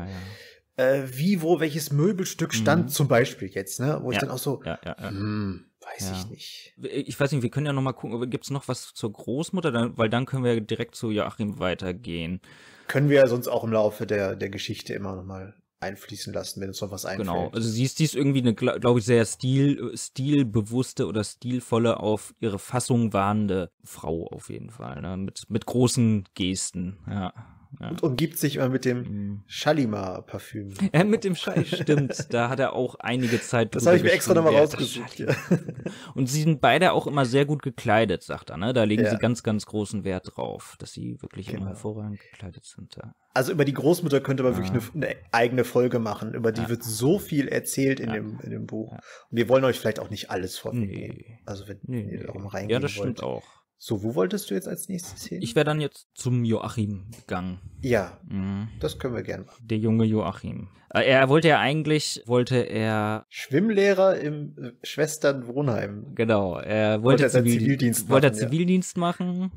äh, wie, wo welches Möbelstück stand, mhm. zum Beispiel jetzt, ne? Wo ich dann auch so, Hm, Weiß ja. ich nicht. Ich weiß nicht, wir können ja noch mal gucken, gibt es noch was zur Großmutter, dann, weil dann können wir direkt zu Joachim weitergehen können wir ja sonst auch im Laufe der, der Geschichte immer noch mal einfließen lassen, wenn uns noch was einfällt. Genau, also sie ist, sie ist irgendwie eine, glaube ich, sehr stil, stilbewusste oder stilvolle, auf ihre Fassung warnende Frau auf jeden Fall, ne? mit, mit großen Gesten, ja. Und umgibt sich immer mit dem mhm. Shalimar-Parfüm. Ja, mit dem Schall, stimmt. da hat er auch einige Zeit Das habe ich mir extra nochmal rausgesucht. Ja. Und sie sind beide auch immer sehr gut gekleidet, sagt er. Ne? Da legen ja. sie ganz, ganz großen Wert drauf, dass sie wirklich genau. immer hervorragend gekleidet sind. Da. Also über die Großmutter könnte man wirklich eine, eine eigene Folge machen. Über die wird so viel erzählt in, dem, in dem Buch. Und wir wollen euch vielleicht auch nicht alles vornehmen. Nee. Also wenn nee, ihr darum reingehen Ja, das wollt. stimmt auch. So, wo wolltest du jetzt als nächstes hin? Ich wäre dann jetzt zum Joachim gegangen. Ja, mhm. das können wir gerne machen. Der junge Joachim. Äh, er wollte ja eigentlich, wollte er. Schwimmlehrer im äh, Schwesternwohnheim. Genau, er wollte, wollte Zivil Zivildienst machen. Wollte er Zivildienst ja. machen.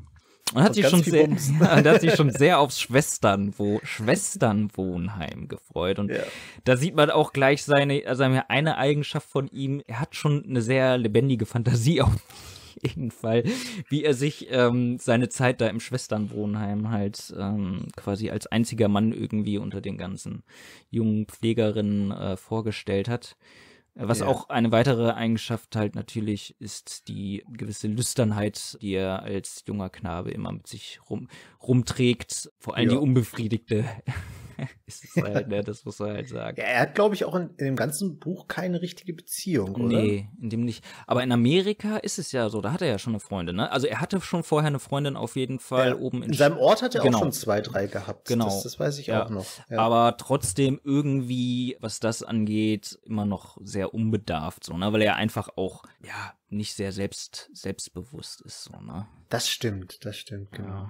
Und hat, sich schon sehr, und [laughs] hat sich schon sehr aufs Schwestern, wo, Schwesternwohnheim gefreut. Und ja. da sieht man auch gleich seine, also seine eine Eigenschaft von ihm. Er hat schon eine sehr lebendige Fantasie auf [laughs] jeden Fall, wie er sich ähm, seine Zeit da im Schwesternwohnheim halt ähm, quasi als einziger Mann irgendwie unter den ganzen jungen Pflegerinnen äh, vorgestellt hat. Was ja. auch eine weitere Eigenschaft halt natürlich ist die gewisse Lüsternheit, die er als junger Knabe immer mit sich rum, rumträgt. Vor allem ja. die unbefriedigte [laughs] [laughs] ist halt, ne? Das muss man halt sagen. Ja, er hat, glaube ich, auch in, in, dem ganzen Buch keine richtige Beziehung, oder? Nee, in dem nicht. Aber in Amerika ist es ja so, da hat er ja schon eine Freundin, ne? Also er hatte schon vorher eine Freundin auf jeden Fall ja, oben in. In seinem Ort hat er genau. auch schon zwei, drei gehabt. Genau. Das, das weiß ich ja. auch noch. Aber trotzdem irgendwie, was das angeht, immer noch sehr unbedarft, so, ne? Weil er einfach auch, ja, nicht sehr selbst, selbstbewusst ist, so, ne? Das stimmt, das stimmt, genau.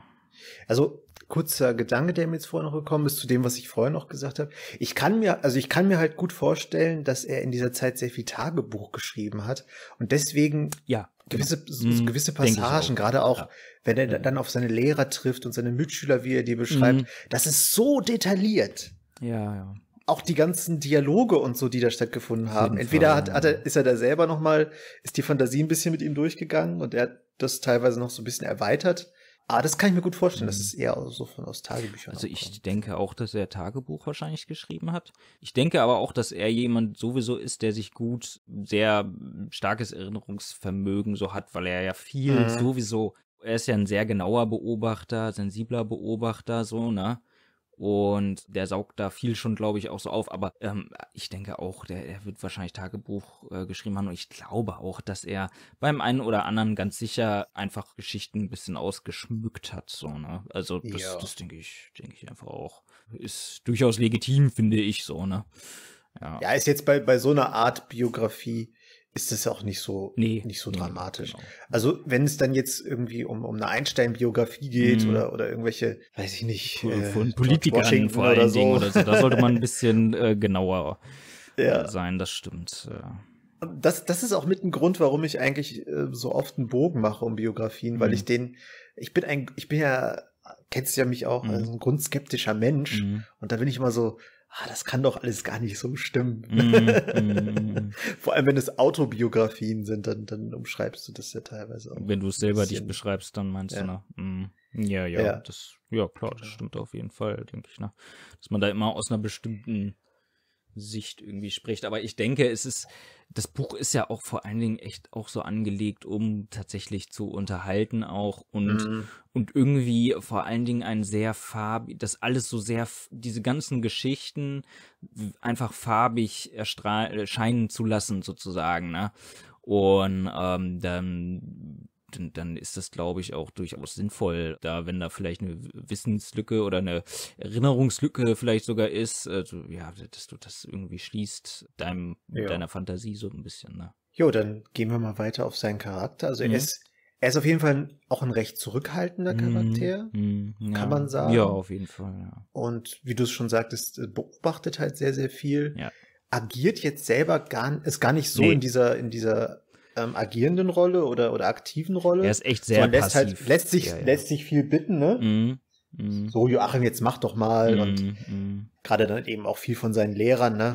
Also kurzer Gedanke, der mir jetzt vorher noch gekommen ist, zu dem, was ich vorher noch gesagt habe. Ich kann mir, also ich kann mir halt gut vorstellen, dass er in dieser Zeit sehr viel Tagebuch geschrieben hat und deswegen ja, gewisse, genau. so mhm, gewisse Passagen, auch. gerade auch, ja. wenn er dann auf seine Lehrer trifft und seine Mitschüler, wie er die beschreibt, mhm. das ist so detailliert. Ja, ja auch die ganzen Dialoge und so, die da stattgefunden haben. Entweder hat, hat er, ist er da selber nochmal, ist die Fantasie ein bisschen mit ihm durchgegangen und er hat das teilweise noch so ein bisschen erweitert. Ah, das kann ich mir gut vorstellen. Das ist mhm. eher so von aus Tagebüchern. Also ich kommt. denke auch, dass er Tagebuch wahrscheinlich geschrieben hat. Ich denke aber auch, dass er jemand sowieso ist, der sich gut, sehr starkes Erinnerungsvermögen so hat, weil er ja viel mhm. sowieso, er ist ja ein sehr genauer Beobachter, sensibler Beobachter, so, ne? Und der saugt da viel schon, glaube ich, auch so auf. Aber ähm, ich denke auch, der, der wird wahrscheinlich Tagebuch äh, geschrieben haben. Und ich glaube auch, dass er beim einen oder anderen ganz sicher einfach Geschichten ein bisschen ausgeschmückt hat. So, ne? Also das, ja. das denke ich, denke ich einfach auch. Ist durchaus legitim, finde ich so, ne? Ja. ja, ist jetzt bei, bei so einer Art Biografie ist es auch nicht so, nee, nicht so nee, dramatisch. Genau. Also, wenn es dann jetzt irgendwie um, um eine Einstein-Biografie geht mm. oder, oder irgendwelche, weiß ich nicht, äh, von Politikern vor allen oder so. Dingen oder so, da sollte man ein [laughs] bisschen äh, genauer äh, ja. sein, das stimmt. Äh. Das, das ist auch mit ein Grund, warum ich eigentlich äh, so oft einen Bogen mache um Biografien, weil mm. ich den, ich bin ein, ich bin ja, kennst du ja mich auch, mm. also ein grundskeptischer Mensch mhm. und da bin ich immer so, ah, das kann doch alles gar nicht so stimmen. Mm, mm, mm, mm. [laughs] Vor allem, wenn es Autobiografien sind, dann, dann umschreibst du das ja teilweise auch. Wenn du es selber bisschen. dich beschreibst, dann meinst ja. du, ne? na, mm, ja, ja, ja, das, ja, klar, das genau. stimmt auf jeden Fall, denke ich, na, ne? dass man da immer aus einer bestimmten Sicht irgendwie spricht. Aber ich denke, es ist, das Buch ist ja auch vor allen Dingen echt auch so angelegt, um tatsächlich zu unterhalten auch und, mhm. und irgendwie vor allen Dingen ein sehr farbig, das alles so sehr, diese ganzen Geschichten einfach farbig erscheinen zu lassen sozusagen, ne? Und ähm, dann dann, dann ist das, glaube ich, auch durchaus sinnvoll, da, wenn da vielleicht eine Wissenslücke oder eine Erinnerungslücke vielleicht sogar ist, also, ja, dass du das irgendwie schließt, deinem, ja. deiner Fantasie so ein bisschen, ne? Jo, dann gehen wir mal weiter auf seinen Charakter. Also mhm. er ist er ist auf jeden Fall auch ein recht zurückhaltender mhm. Charakter, mm, mm, kann man sagen. Ja, auf jeden Fall. Ja. Und wie du es schon sagtest, äh, beobachtet halt sehr, sehr viel. Ja. Agiert jetzt selber gar, ist gar nicht so nee. in dieser, in dieser ähm, agierenden Rolle oder, oder aktiven Rolle. Er ist echt sehr Man lässt halt, passiv. Halt, lässt, sich, ja, ja. lässt sich viel bitten, ne? Mhm. Mhm. So, Joachim, jetzt mach doch mal. Mhm. Und mhm. gerade dann eben auch viel von seinen Lehrern, ne?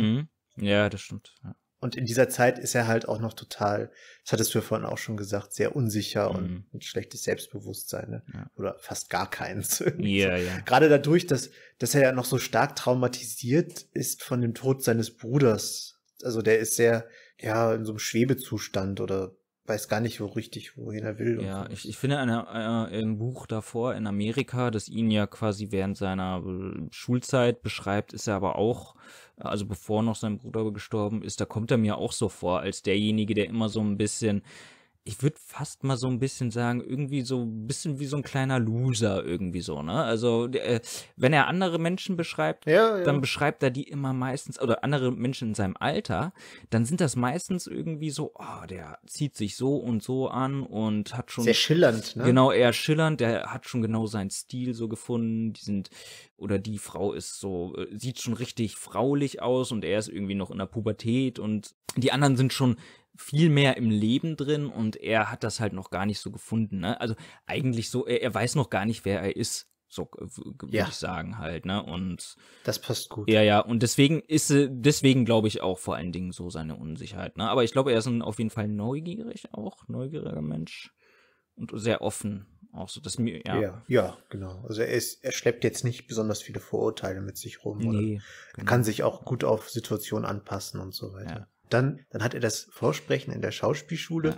Mhm. Ja, das stimmt. Ja. Und in dieser Zeit ist er halt auch noch total, das hattest du ja vorhin auch schon gesagt, sehr unsicher und mhm. mit schlechtes Selbstbewusstsein, ne? Oder fast gar keins. [laughs] Ja, so. ja. Gerade dadurch, dass, dass er ja noch so stark traumatisiert ist von dem Tod seines Bruders. Also der ist sehr, ja, in so einem Schwebezustand oder weiß gar nicht, wo richtig, wohin er will. Ja, ich, ich finde eine, äh, im Buch davor in Amerika, das ihn ja quasi während seiner äh, Schulzeit beschreibt, ist er aber auch, also bevor noch sein Bruder gestorben ist, da kommt er mir auch so vor, als derjenige, der immer so ein bisschen ich würde fast mal so ein bisschen sagen, irgendwie so ein bisschen wie so ein kleiner Loser irgendwie so, ne? Also äh, wenn er andere Menschen beschreibt, ja, ja. dann beschreibt er die immer meistens oder andere Menschen in seinem Alter, dann sind das meistens irgendwie so, oh, der zieht sich so und so an und hat schon sehr schillernd, ne? Genau, eher schillernd, der hat schon genau seinen Stil so gefunden, die sind oder die Frau ist so äh, sieht schon richtig fraulich aus und er ist irgendwie noch in der Pubertät und die anderen sind schon viel mehr im Leben drin und er hat das halt noch gar nicht so gefunden. Ne? Also eigentlich so, er, er weiß noch gar nicht, wer er ist. So würde ja. ich sagen halt, ne? Und das passt gut. Ja, ja. Und deswegen ist deswegen glaube ich auch vor allen Dingen so seine Unsicherheit, ne? Aber ich glaube, er ist ein, auf jeden Fall neugierig auch, neugieriger Mensch und sehr offen auch so das mir ja. ja. ja genau also er ist er schleppt jetzt nicht besonders viele Vorurteile mit sich rum nee, genau. kann sich auch gut auf Situationen anpassen und so weiter dann, dann hat er das Vorsprechen in der Schauspielschule, ja.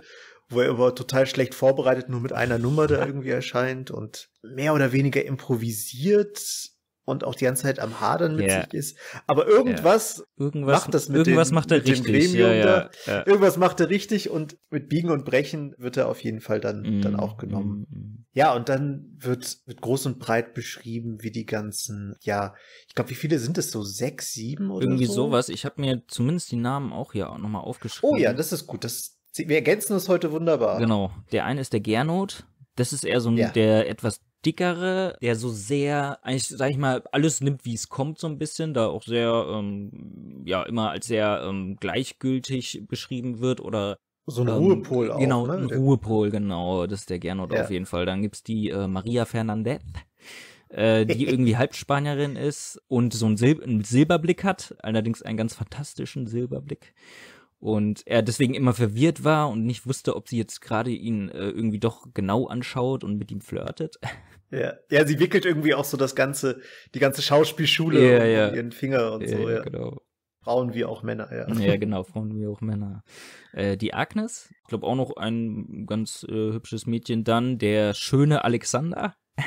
wo er aber total schlecht vorbereitet nur mit einer Nummer da [laughs] irgendwie erscheint und mehr oder weniger improvisiert und auch die ganze Zeit am Hadern mit yeah. sich ist. Aber irgendwas, yeah. irgendwas macht das mit irgendwas dem, macht er richtig. Ja, ja, ja. Irgendwas macht er richtig und mit Biegen und Brechen wird er auf jeden Fall dann, mm. dann mm, auch genommen. Mm. Ja, und dann wird, wird groß und breit beschrieben, wie die ganzen, ja, ich glaube, wie viele sind es so? Sechs, sieben oder Irgendwie so? sowas. Ich habe mir zumindest die Namen auch hier nochmal aufgeschrieben. Oh ja, das ist gut. Das, wir ergänzen das heute wunderbar. Genau. Der eine ist der Gernot. Das ist eher so ein, der etwas dickere, der so sehr, eigentlich, sag ich mal, alles nimmt, wie es kommt, so ein bisschen, da auch sehr, ähm, ja, immer als sehr ähm, gleichgültig beschrieben wird oder so ein ähm, Ruhepol auch. Genau, ne? ein Ruhepol, genau, das ist der Gernot ja. auf jeden Fall. Dann gibt's die äh, Maria Fernandez, äh, die [laughs] irgendwie Halbspanierin ist und so einen, Sil einen Silberblick hat, allerdings einen ganz fantastischen Silberblick und er deswegen immer verwirrt war und nicht wusste, ob sie jetzt gerade ihn äh, irgendwie doch genau anschaut und mit ihm flirtet. [laughs] Ja, ja, sie wickelt irgendwie auch so das ganze, die ganze Schauspielschule ja, um ihren Finger und ja, so. Ja, genau. Frauen wie auch Männer, ja. Ja, [laughs] genau, Frauen wie auch Männer. Äh, die Agnes, ich glaube auch noch ein ganz äh, hübsches Mädchen dann, der schöne Alexander. [laughs]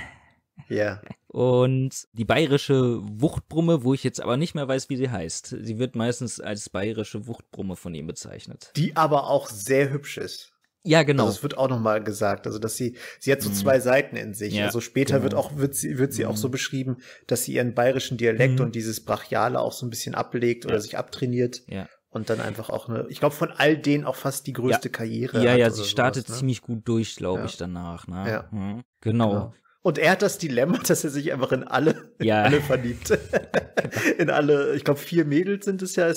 Ja. Und die bayerische Wuchtbrumme, wo ich jetzt aber nicht mehr weiß, wie sie heißt. Sie wird meistens als bayerische Wuchtbrumme von ihm bezeichnet. Die aber auch sehr hübsch ist. Ja, genau. Also es wird auch nochmal gesagt, also dass sie, sie hat so mhm. zwei mm. Seiten in sich. Ja, also später genau. wird auch, wird sie, wird sie mm. auch so mhm. beschrieben, dass sie ihren bayerischen Dialekt mm. und dieses Brachiale auch so ein bisschen ablegt ja. oder sich abtrainiert. Ja. Und dann einfach auch eine, ich glaube, von all denen auch fast die größte ja. Karriere. Ja, ja, sie startet sowas, ne? ziemlich gut durch, glaube ich, danach. Ne? Ja. Mhm. Genau. genau. Und er hat das Dilemma, dass er sich einfach in alle, ja. in [laughs] alle verliebt. [laughs] in alle, ich glaube, vier Mädels sind es ja.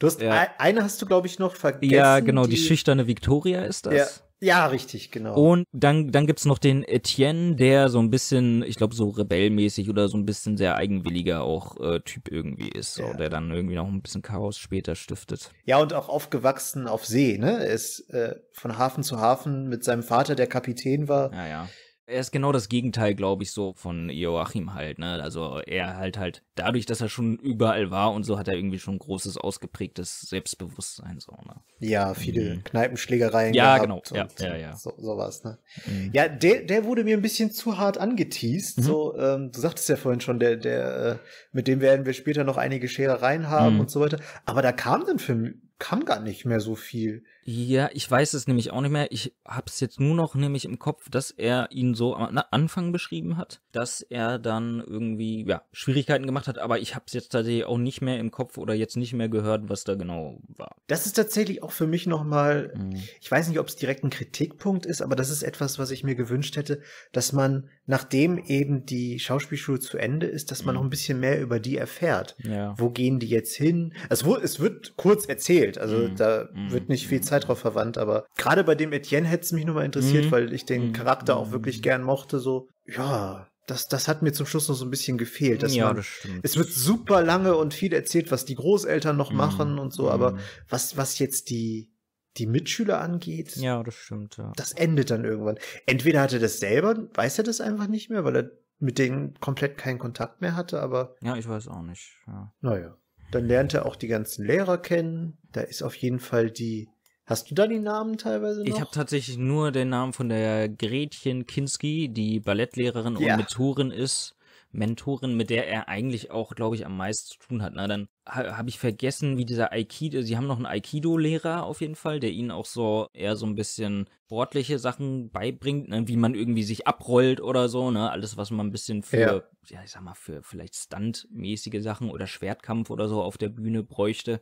Du hast ja. eine hast du, glaube ich, noch vergessen. Ja, genau, die, die schüchterne Victoria ist das. Ja. Ja, richtig, genau. Und dann, dann gibt's noch den Etienne, der so ein bisschen, ich glaube, so rebellmäßig oder so ein bisschen sehr eigenwilliger auch äh, Typ irgendwie ist, so, ja. der dann irgendwie noch ein bisschen Chaos später stiftet. Ja, und auch aufgewachsen auf See, ne? Er ist äh, von Hafen zu Hafen mit seinem Vater, der Kapitän war. Ja, ja. Er ist genau das Gegenteil, glaube ich, so von Joachim halt, ne? Also er halt halt, dadurch, dass er schon überall war und so, hat er irgendwie schon großes, ausgeprägtes Selbstbewusstsein, so, ne? Ja, viele mhm. Kneipenschlägereien. Ja, genau. Ja, ja, ja. So, sowas, ne? Mhm. Ja, der, der wurde mir ein bisschen zu hart angeteased. Mhm. So, ähm, du sagtest ja vorhin schon, der, der, äh, mit dem werden wir später noch einige Scherereien haben mhm. und so weiter. Aber da kam dann für, kam gar nicht mehr so viel. Ja, ich weiß es nämlich auch nicht mehr. Ich habe es jetzt nur noch nämlich im Kopf, dass er ihn so am Anfang beschrieben hat, dass er dann irgendwie ja Schwierigkeiten gemacht hat. Aber ich habe es jetzt tatsächlich auch nicht mehr im Kopf oder jetzt nicht mehr gehört, was da genau war. Das ist tatsächlich auch für mich nochmal, Mhm. Ich weiß nicht, ob es direkt ein Kritikpunkt ist, aber das ist etwas, was ich mir gewünscht hätte, dass man nachdem eben die Schauspielschule zu Ende ist, dass man mhm. noch ein bisschen mehr über die erfährt. Ja. Wo gehen die jetzt hin? Es, also es wird kurz erzählt erzählt. Mhm. Also mm, da mhm. wird nicht viel mhm. Zeit drauf verwandt, aber gerade bei dem Etienne hätte es mich nochmal interessiert, mm, weil ich den Charakter auch wirklich gern mochte. So, ja, das, das hat mir zum Schluss noch so ein bisschen gefehlt. Dass ja, man, das stimmt. Es wird super lange und viel erzählt, was die Großeltern noch machen und so, aber was, was jetzt die, die Mitschüler angeht. Ja, das stimmt. Ja. Das endet dann irgendwann. Entweder hat er das selber, weiß er das einfach nicht mehr, weil er mit denen komplett keinen Kontakt mehr hatte, aber. Ja, ich weiß auch nicht. Ja. Naja. Dann lernt er auch die ganzen Lehrer kennen. Da ist auf jeden Fall die. Hast du da die Namen teilweise noch? Ich habe tatsächlich nur den Namen von der Gretchen Kinski, die Ballettlehrerin ja. und Mentorin ist. Mentorin, mit der er eigentlich auch, glaube ich, am meisten zu tun hat. Na, ne? dann habe ich vergessen, wie dieser Aikido, sie haben noch einen Aikido-Lehrer auf jeden Fall, der ihnen auch so eher so ein bisschen sportliche Sachen beibringt, ne? wie man irgendwie sich abrollt oder so, ne? Alles, was man ein bisschen für, ja, ja ich sag mal, für vielleicht Stunt-mäßige Sachen oder Schwertkampf oder so auf der Bühne bräuchte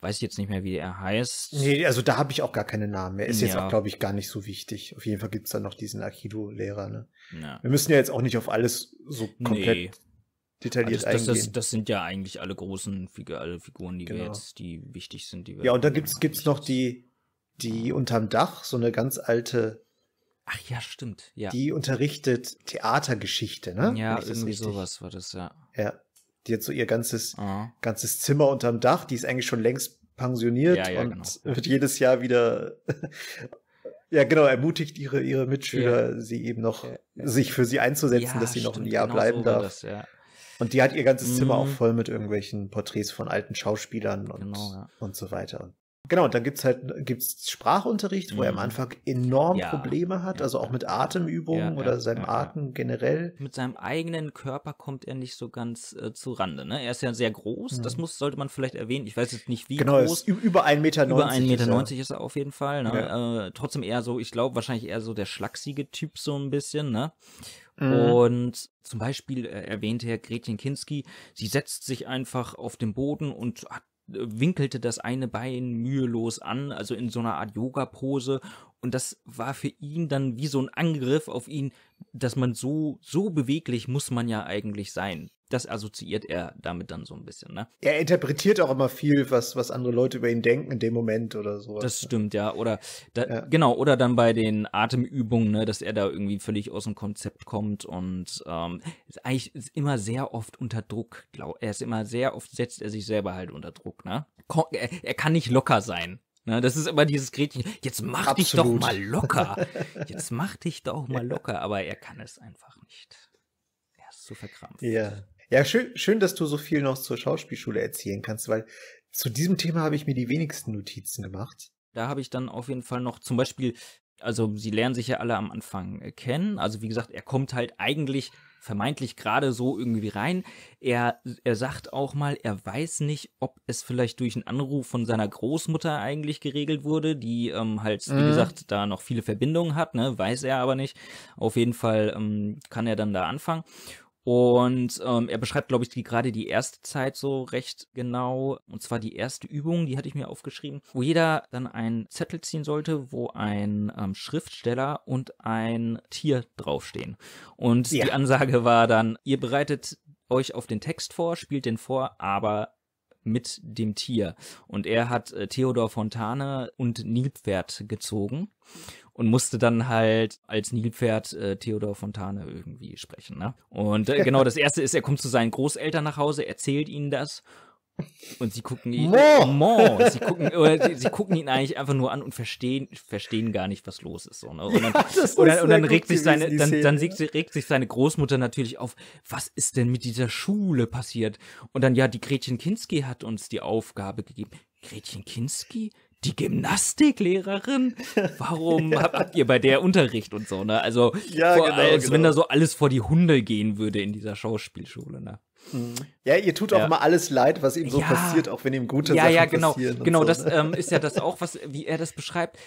weiß ich jetzt nicht mehr, wie er heißt. Nee, also da habe ich auch gar keine Namen mehr. Ist ja. jetzt auch, glaube ich, gar nicht so wichtig. Auf jeden Fall gibt's da noch diesen akido lehrer Ne? Ja. Wir müssen ja jetzt auch nicht auf alles so komplett nee. detailliert also das, eingehen. Das, das, sind ja eigentlich alle großen Fig alle Figuren, die genau. wir jetzt, die wichtig sind. Die wir ja, und dann gibt's gibt's noch die, die unterm Dach, so eine ganz alte Ach ja, stimmt. Ja. Die unterrichtet Theatergeschichte, ne? Ja, irgendwie sowas war das, ja. Ja. Die hat so ihr ganzes, mhm. ganzes Zimmer unterm Dach, die ist eigentlich schon längst pensioniert ja, ja, und genau. [laughs] wird jedes Jahr wieder [laughs] ja genau ermutigt ihre ihre Mitschüler ja. sie eben noch sich für sie einzusetzen, dass sie stimmt, noch ein Jahr genau bleiben so darf. Das, und die hat ihr ganzes mhm. Zimmer auch mhm. voll mit irgendwelchen Porträts von alten Schauspielern und genau, und so weiter. Genau, dann es halt gibt's Sprachunterricht, mhm. wo er am mhm. Anfang enorm ja, Probleme hat, ja, also auch mit Atemübungen ja, oder seinem Atem generell. Mit seinem eigenen Körper kommt er nicht so ganz äh, zu Rande. Ne? Er ist ja sehr groß, mhm. das muss, sollte man vielleicht erwähnen. Ich weiß jetzt nicht, wie genau, groß. Genau, über 1,90 Meter. Über 1,90 Meter ist er auf jeden Fall. Ne? Äh, trotzdem eher so, ich glaube, wahrscheinlich eher so der schlachsige Typ so ein bisschen. Ne? Mhm. Und zum Beispiel äh, erwähnte Herr Gretchen Kinski, sie setzt sich einfach auf den Boden und hat winkelte das eine Bein mühelos an, also in so einer Art Yoga-Pose. Und das war für ihn dann wie so ein Angriff auf ihn, dass man so, so beweglich muss man ja eigentlich sein das assoziiert er damit dann so ein bisschen, ne? Er interpretiert auch immer viel, was, was andere Leute über ihn denken in dem Moment oder so. Das ne? stimmt, ja. Oder da, ja. genau, oder dann bei den Atemübungen, ne, dass er da irgendwie völlig aus dem Konzept kommt und ähm, ist eigentlich ist immer sehr oft unter Druck, glaub. Er ist immer sehr oft setzt er sich selber halt unter Druck, ne? Er, er kann nicht locker sein. Ne, das ist immer dieses Gretchen, jetzt mach Absolut. dich doch mal locker. [laughs] Jetzt mach dich doch mal locker, aber er kann es einfach nicht. Er ist so verkrampft. Ja. Ja, schön, schön, dass du so viel noch zur Schauspielschule erzählen kannst, weil zu diesem Thema habe ich mir die wenigsten Notizen gemacht. Da habe ich dann auf jeden Fall noch zum Beispiel, also sie lernen sich ja alle am Anfang äh, kennen. Also wie gesagt, er kommt halt eigentlich vermeintlich gerade so irgendwie rein. Er, er sagt auch mal, er weiß nicht, ob es vielleicht durch einen Anruf von seiner Großmutter eigentlich geregelt wurde, die ähm, halt, wie mhm. gesagt, da noch viele Verbindungen hat, ne? weiß er aber nicht. Auf jeden Fall ähm, kann er dann da anfangen. Und ähm, er beschreibt, glaube ich, die, gerade die erste Zeit so recht genau. Und zwar die erste Übung, die hatte ich mir aufgeschrieben, wo jeder dann einen Zettel ziehen sollte, wo ein ähm, Schriftsteller und ein Tier draufstehen. Und ja. die Ansage war dann, ihr bereitet euch auf den Text vor, spielt den vor, aber mit dem Tier. Und er hat äh, Theodor Fontane und Nilpferd gezogen und musste dann halt als Nilpferd äh, Theodor Fontane irgendwie sprechen. Ne? Und äh, genau das erste ist, er kommt zu seinen Großeltern nach Hause, erzählt ihnen das und sie gucken ihn, Mo! Mo sie, gucken, sie, sie, gucken ihn eigentlich einfach nur an und verstehen, verstehen gar nicht, was los ist. So, ne? Und dann, ja, [laughs] und dann, und dann regt sich seine, dann, dann ne? regt sich seine Großmutter natürlich auf, was ist denn mit dieser Schule passiert? Und dann, ja, die Gretchen Kinski hat uns die Aufgabe gegeben. Gretchen Kinski? die Gymnastiklehrerin? Warum [laughs] habt ihr bei der Unterricht und so, ne? Also, ja, vor, genau, als genau. wenn da so alles vor die Hunde gehen würde in dieser Schauspielschule, ne? Mhm. Ja, ihr tut ja. auch mal alles leid, was ihm so ja. passiert, auch wenn ihm gute ja, Sachen ja, genau, passieren. Genau, so, das ne? ähm, ist ja das auch, was, wie er das beschreibt.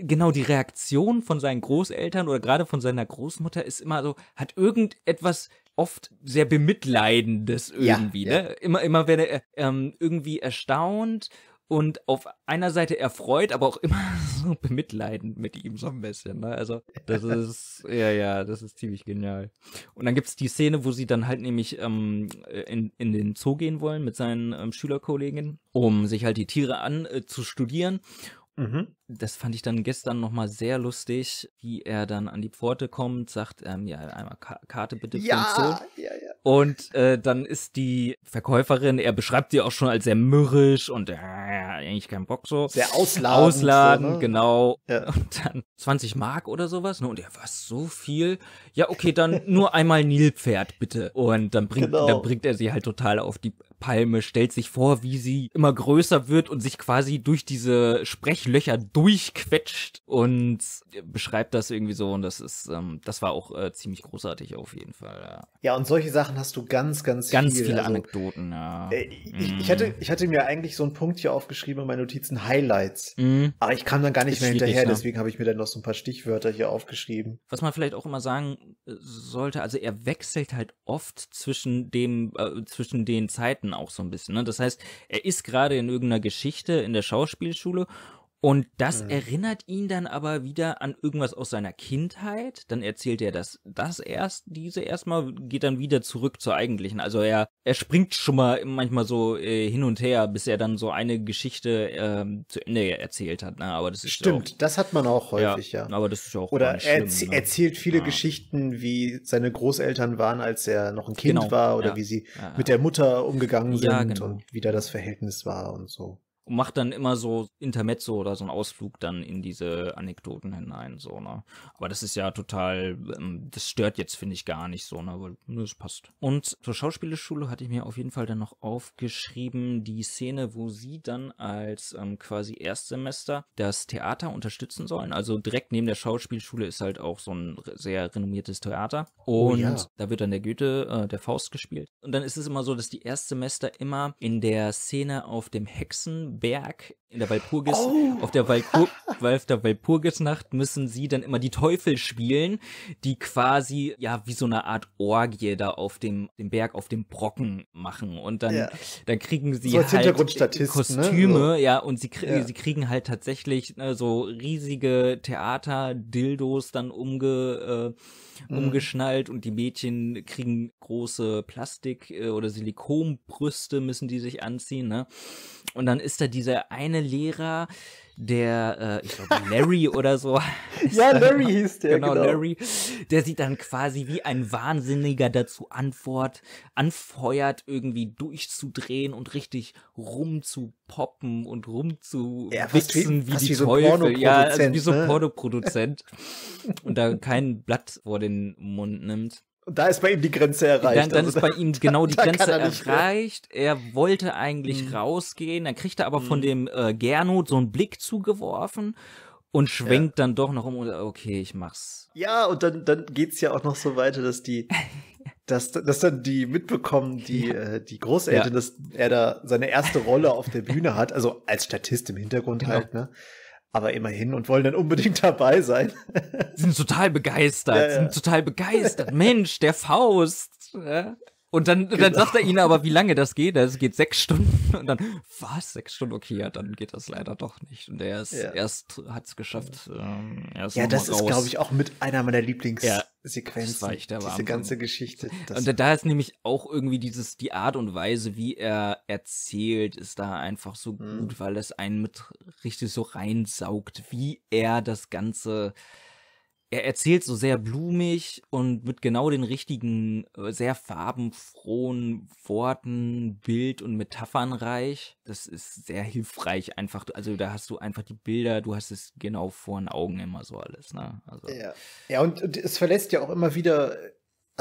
Genau die Reaktion von seinen Großeltern oder gerade von seiner Großmutter ist immer so, hat irgendetwas oft sehr bemitleidendes irgendwie, ja, ne? Immer, immer wenn er ähm, irgendwie erstaunt und auf einer Seite erfreut, aber auch immer [laughs] so bemitleidend mit ihm so ein bisschen. Ne? Also das ist, ja, ja, das ist ziemlich genial. Und dann gibt's die Szene, wo sie dann halt nämlich ähm, in, in den Zoo gehen wollen mit seinen ähm, Schülerkolleginnen, um sich halt die Tiere an äh, zu studieren. Mhm. Das fand ich dann gestern nochmal sehr lustig, wie er dann an die Pforte kommt, sagt, ähm, ja, einmal Ka Karte bitte ja, so. Ja, ja. Und äh, dann ist die Verkäuferin, er beschreibt sie auch schon als sehr mürrisch und äh, eigentlich keinen Bock so. Sehr ausladend. Ausladen, so, ne? genau. Ja. [laughs] Und dann 20 Mark oder sowas. Ne? Und er, was, so viel? Ja, okay, dann nur einmal Nilpferd, bitte. Und dann bringt, genau. dann bringt er sie halt total auf die Palme stellt sich vor, wie sie immer größer wird und sich quasi durch diese Sprechlöcher durchquetscht und beschreibt das irgendwie so und das ist, ähm, das war auch äh, ziemlich großartig auf jeden Fall. Ja. ja. und solche Sachen hast du ganz, ganz, ganz viel. viele also, Anekdoten. Ja. Äh, ich, mm. ich, hatte, mhm. ich hatte mir eigentlich so einen Punkt hier aufgeschrieben in meinen Notizen Highlights, mm. aber ich kam dann gar nicht ist mehr hinterher, ne? deswegen habe ich mir dann noch so ein paar Stichwörter hier aufgeschrieben. Was man vielleicht auch immer sagen äh, sollte, also er wechselt halt oft zwischen dem äh, zwischen den Zeiten auch so ein bisschen. Ne? Das heißt, er ist gerade in irgendeiner Geschichte in der Schauspielschule und das mhm. erinnert ihn dann aber wieder an irgendwas aus seiner Kindheit. Dann erzählt er das, das erst, diese erstmal, geht dann wieder zurück zur eigentlichen. Also er, er springt schon mal manchmal so äh, hin und her, bis er dann so eine Geschichte äh, zu Ende erzählt hat. Na, ne? aber das ist Stimmt, ja auch, das hat man auch häufig, ja. ja. Aber das ist ja auch Oder er erzäh ne? erzählt viele ja. Geschichten, wie seine Großeltern waren, als er noch ein Kind genau. war, oder wie sie mit der Mutter umgegangen sind genau. und wie da das Verhältnis war und so und macht dann immer so Intermezzo oder so einen Ausflug dann in diese Anekdoten hinein, so, ne. Aber das ist ja total, ähm, das stört jetzt, finde ich, gar nicht so, ne, weil das passt. Und zur Schauspielschule hatte ich mir auf jeden Fall dann noch aufgeschrieben, die Szene, wo sie dann als ähm, quasi Erstsemester das Theater unterstützen sollen. Also direkt neben der Schauspielschule ist halt auch so ein sehr renommiertes Theater. Oh und oh, ja. da wird dann der Goethe, äh, der Faust gespielt. Und dann ist es immer so, dass die Erstsemester immer in der Szene auf dem Hexen Berg in der Walpurgis, oh. auf der, Walpur, auf der Walpurgisnacht müssen sie dann immer die Teufel spielen, die quasi, ja, wie so eine Art Orgie da auf dem, dem Berg, auf dem Brocken machen. Und dann, ja. dann kriegen sie so halt ne? Kostüme, ne? so. ja, und sie, krie ja. sie kriegen halt tatsächlich ne, so riesige Theater-Dildos dann umge, äh, mhm. umgeschnallt mhm. und die Mädchen kriegen große Plastik- äh, oder Silikonbrüste müssen die sich anziehen, ne? Und dann ist da dieser eine Lehrer, der, äh, ich glaube, Larry [laughs] oder so. ja, Larry hieß der. Genau, genau, Larry. Der sieht dann quasi wie ein Wahnsinniger dazu antwort, anfeuert, irgendwie durchzudrehen und richtig rumzupoppen und rumzuwichsen ja, fast wie, wie die wie Teufel. So ja, also wie so ein ne? Pornoproduzent. und da kein Blatt vor den Mund nimmt. Und Da ist bei ihm die Grenze erreicht. Dann, dann also ist da, bei ihm [laughs] genau die Grenze er erreicht. Mehr. Er wollte eigentlich mhm. rausgehen, dann kriegt er aber mhm. von dem äh, Gernot so einen Blick zugeworfen und schwenkt ja. dann doch noch um und okay, ich mach's. Ja, und dann, dann geht's ja auch noch so weiter, dass die, [laughs] dass, dass dann die mitbekommen, die, ja. äh, die Großeltern, ja. dass er da seine erste Rolle auf der Bühne hat, also als Statist im Hintergrund genau. halt, ne? aber immerhin und wollen dann unbedingt dabei sein. sind total begeistert, ja, ja. sind total begeistert. Mensch, der Faust. Ja. Und dann, genau. dann sagt er ihnen aber, wie lange das geht. Das geht sechs Stunden. [laughs] Und dann, was? Sechs Stunden? Okay, ja, dann geht das leider doch nicht. Und er ist ja. erst hat es geschafft. Ähm, ja, das ist, glaube ich, auch mit einer meiner Lieblingssequenzen. Ja, diese Wahnsinn. ganze Geschichte. und da ist nämlich auch irgendwie dieses, die Art und Weise, wie er erzählt, ist da einfach so mhm. gut, weil es einen mit richtig so reinsaugt, wie er das Ganze er erzählt so sehr blumig und mit genau den richtigen, äh, sehr farbenfrohen Worten, Bild und Metaphernreich. Das ist sehr hilfreich einfach. Also da hast du einfach die Bilder, du hast es genau vor den Augen immer so alles. Ne? Also. Ja. ja, und, und es verlässt ja auch immer wieder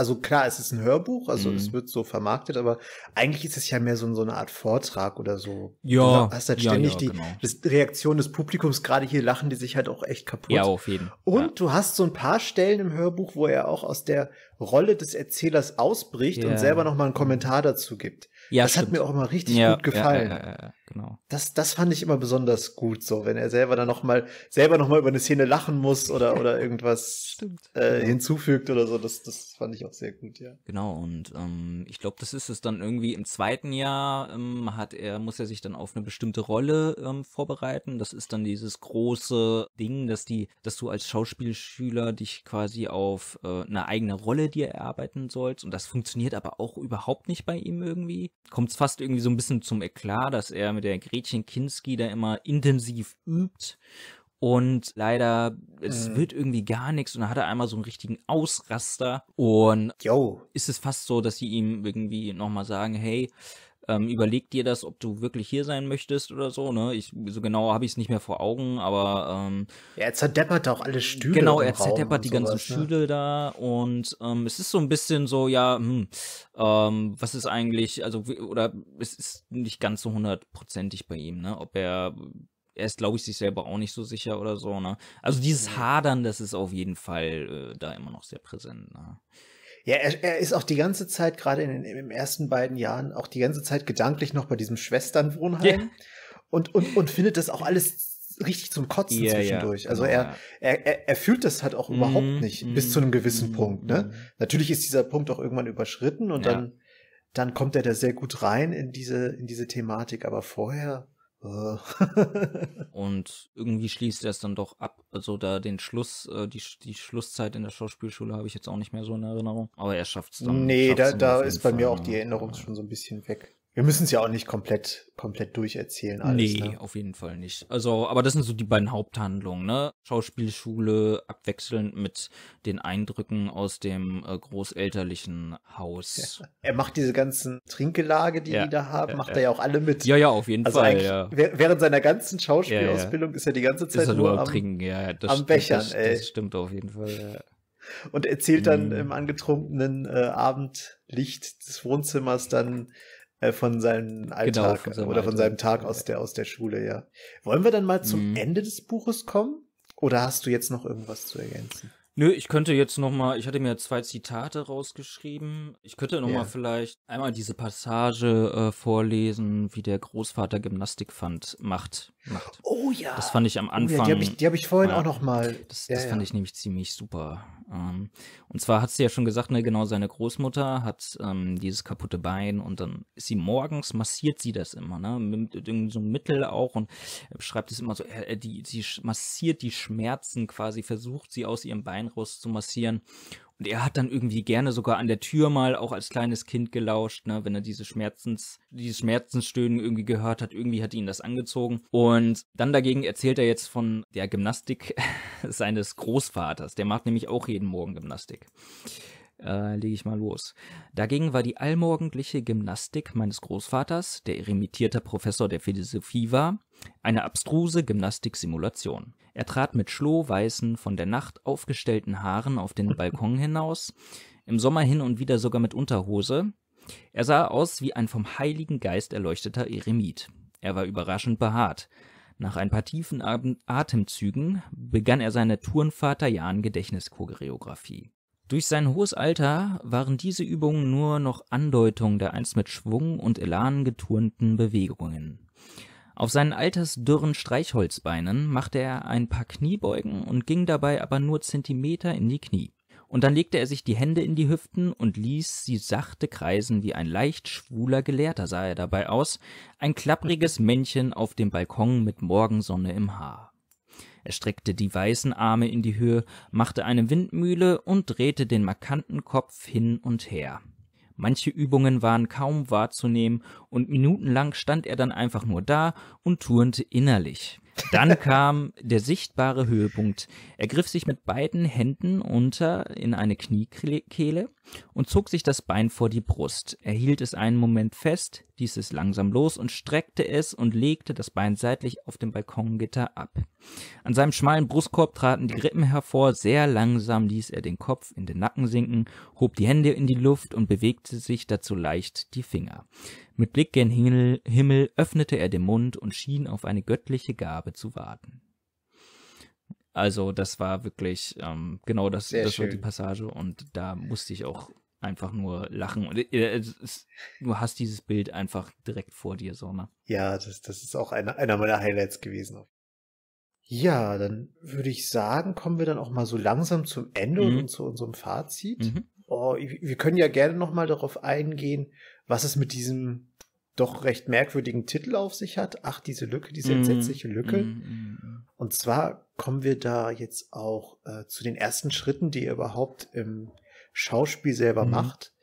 also klar, es ist ein Hörbuch, also mhm. es wird so vermarktet, aber eigentlich ist es ja mehr so, so eine Art Vortrag oder so. Ja. Du hast halt ständig ja, ja, genau. die Reaktion des Publikums, gerade hier lachen die sich halt auch echt kaputt. Ja, auf jeden Fall. Und ja. du hast so ein paar Stellen im Hörbuch, wo er auch aus der Rolle des Erzählers ausbricht yeah. und selber nochmal einen Kommentar dazu gibt. Ja, das stimmt. hat mir auch immer richtig ja, gut gefallen. Ja, ja, ja, genau. Das, das fand ich immer besonders gut, so wenn er selber dann noch mal selber noch mal über eine Szene lachen muss oder [laughs] oder irgendwas äh, genau. hinzufügt oder so. Das, das fand ich auch sehr gut, ja. Genau. Und ähm, ich glaube, das ist es dann irgendwie im zweiten Jahr ähm, hat er muss er sich dann auf eine bestimmte Rolle ähm, vorbereiten. Das ist dann dieses große Ding, dass die, dass du als Schauspielschüler dich quasi auf äh, eine eigene Rolle dir erarbeiten sollst. Und das funktioniert aber auch überhaupt nicht bei ihm irgendwie kommt es fast irgendwie so ein bisschen zum Eklat, dass er mit der Gretchen Kinski da immer intensiv übt und leider, es mm. wird irgendwie gar nichts und dann hat er einmal so einen richtigen Ausraster und Yo. ist es fast so, dass sie ihm irgendwie nochmal sagen, hey, ähm, überleg dir das, ob du wirklich hier sein möchtest oder so, ne? Ich, so genau habe ich es nicht mehr vor Augen, aber ähm, er zerdeppert auch alle äh, Stühle. Genau, er zerdeppert die ganzen ne? Stühle da und ähm, es ist so ein bisschen so, ja, hm, ähm, was ist eigentlich, also oder es ist nicht ganz so hundertprozentig bei ihm, ne? Ob er er ist, glaube ich, sich selber auch nicht so sicher oder so, ne? Also dieses mhm. Hadern, das ist auf jeden Fall äh, da immer noch sehr präsent, ne? Ja, er, er ist auch die ganze Zeit, gerade in den im ersten beiden Jahren, auch die ganze Zeit gedanklich noch bei diesem Schwesternwohnheim yeah. und, und, und findet das auch alles richtig zum Kotzen yeah, zwischendurch. Yeah. Also genau. er, er, er fühlt das halt auch mm, überhaupt nicht mm, bis zu einem gewissen mm, Punkt. Ne? Mhm. Natürlich ist dieser Punkt auch irgendwann überschritten und ja. dann, dann kommt er da sehr gut rein in diese, in diese Thematik. Aber vorher, äh. [laughs] und irgendwie schließt er es dann doch ab. Also da den Schluss, äh, die, die Schlusszeit in der Schauspielschule habe ich jetzt auch nicht mehr so in Erinnerung. Aber er schafft es dann. Nee, da, da ist bei mir auch die ne? Erinnerung ja. schon so ein bisschen weg. Wir müssen es ja auch nicht komplett, komplett durcherzählen. Alles, nee, ne? auf jeden Fall nicht. Also, aber das sind so die beiden Haupthandlungen, ne? Schauspielschule abwechselnd mit den Eindrücken aus dem äh, großelterlichen Haus. Ja. Er macht diese ganzen Trinkgelage, die ja. die da haben, macht ja, er ja auch alle mit. Ja, ja, auf jeden also Fall. Ja. Während seiner ganzen Schauspielausbildung ist er die ganze Zeit nur, am, Trinken, ja, das am Bechern, das, ey. Das stimmt auf jeden Fall, ja und erzählt dann mhm. im angetrunkenen äh, Abendlicht des Wohnzimmers dann äh, von seinem genau, Alltag genau, von seinem oder von seinem Tag aus der, aus der Schule, ja. Wollen wir dann mal zum mhm. Ende des Buches kommen? Oder hast du jetzt noch irgendwas zu ergänzen? Nö, ich könnte jetzt noch mal, ich hatte mir zwei Zitate rausgeschrieben. Ich könnte noch yeah. mal vielleicht einmal diese Passage äh, vorlesen, wie der Großvater Gymnastik fand, macht macht. Oh ja. Das fand ich am Anfang. Oh ja, die habe ich, hab ich vorhin ja, auch noch mal. Das, das ja, fand ich nämlich ziemlich super. Ähm, und zwar hat sie ja schon gesagt, ne, genau seine Großmutter hat ähm, dieses kaputte Bein und dann ist sie morgens, massiert sie das immer, ne, mit irgendeinem so Mittel auch und beschreibt es immer so, äh, äh die, sie massiert die Schmerzen quasi, versucht sie aus ihrem Bein raus zu massieren und er hat dann irgendwie gerne sogar an der Tür mal auch als kleines Kind gelauscht, ne, wenn er diese Schmerzens, dieses Schmerzenstöhnen irgendwie gehört hat, irgendwie hat ihn das angezogen. Und dann dagegen erzählt er jetzt von der Gymnastik [laughs] seines Großvaters. Der macht nämlich auch jeden Morgen Gymnastik äh, lege ich mal los. Dagegen war die allmorgendliche Gymnastik meines Großvaters, der eremitierter Professor der Philosophie war, eine abstruse Gymnastiksimulation. Er trat mit schlohweißen, von der Nacht aufgestellten Haaren auf den Balkon hinaus, im Sommer hin und wieder sogar mit Unterhose. Er sah aus wie ein vom Heiligen Geist erleuchteter Eremit. Er war überraschend behaart. Nach ein paar tiefen Atemzügen begann er seine Turnvater-Jahren-Gedächtniskoreografie. Durch sein hohes Alter waren diese Übungen nur noch Andeutungen der einst mit Schwung und Elan geturnten Bewegungen. Auf seinen altersdürren Streichholzbeinen machte er ein paar Kniebeugen und ging dabei aber nur Zentimeter in die Knie. Und dann legte er sich die Hände in die Hüften und ließ sie sachte kreisen, wie ein leicht schwuler Gelehrter sah er dabei aus, ein klappriges Männchen auf dem Balkon mit Morgensonne im Haar. Er streckte die weißen Arme in die Höhe, machte eine Windmühle und drehte den markanten Kopf hin und her. Manche Übungen waren kaum wahrzunehmen und minutenlang stand er dann einfach nur da und turnte innerlich. Dann [laughs] kam der sichtbare Höhepunkt. Er griff sich mit beiden Händen unter in eine Kniekehle und zog sich das Bein vor die Brust. Er hielt es einen Moment fest, ließ es langsam los und streckte es und legte das Bein seitlich auf dem Balkongitter ab. An seinem schmalen Brustkorb traten die Rippen hervor, sehr langsam ließ er den Kopf in den Nacken sinken, hob die Hände in die Luft und bewegte sich dazu leicht die Finger. Mit Blick gen Himmel, Himmel öffnete er den Mund und schien auf eine göttliche Gabe zu warten. Also das war wirklich ähm, genau das, das war die Passage und da musste ich auch einfach nur lachen. Äh, du hast dieses Bild einfach direkt vor dir, so, ne? Ja, das, das ist auch einer, einer meiner Highlights gewesen. Ja, dann würde ich sagen, kommen wir dann auch mal so langsam zum Ende mhm. und zu unserem Fazit. Mhm. Oh, wir können ja gerne nochmal darauf eingehen, was es mit diesem doch recht merkwürdigen Titel auf sich hat. Ach, diese Lücke, diese mhm. entsetzliche Lücke. Mm, Und zwar kommen wir da jetzt auch äh, zu den ersten Schritten, die ihr überhaupt im Schauspiel selber mhm. macht.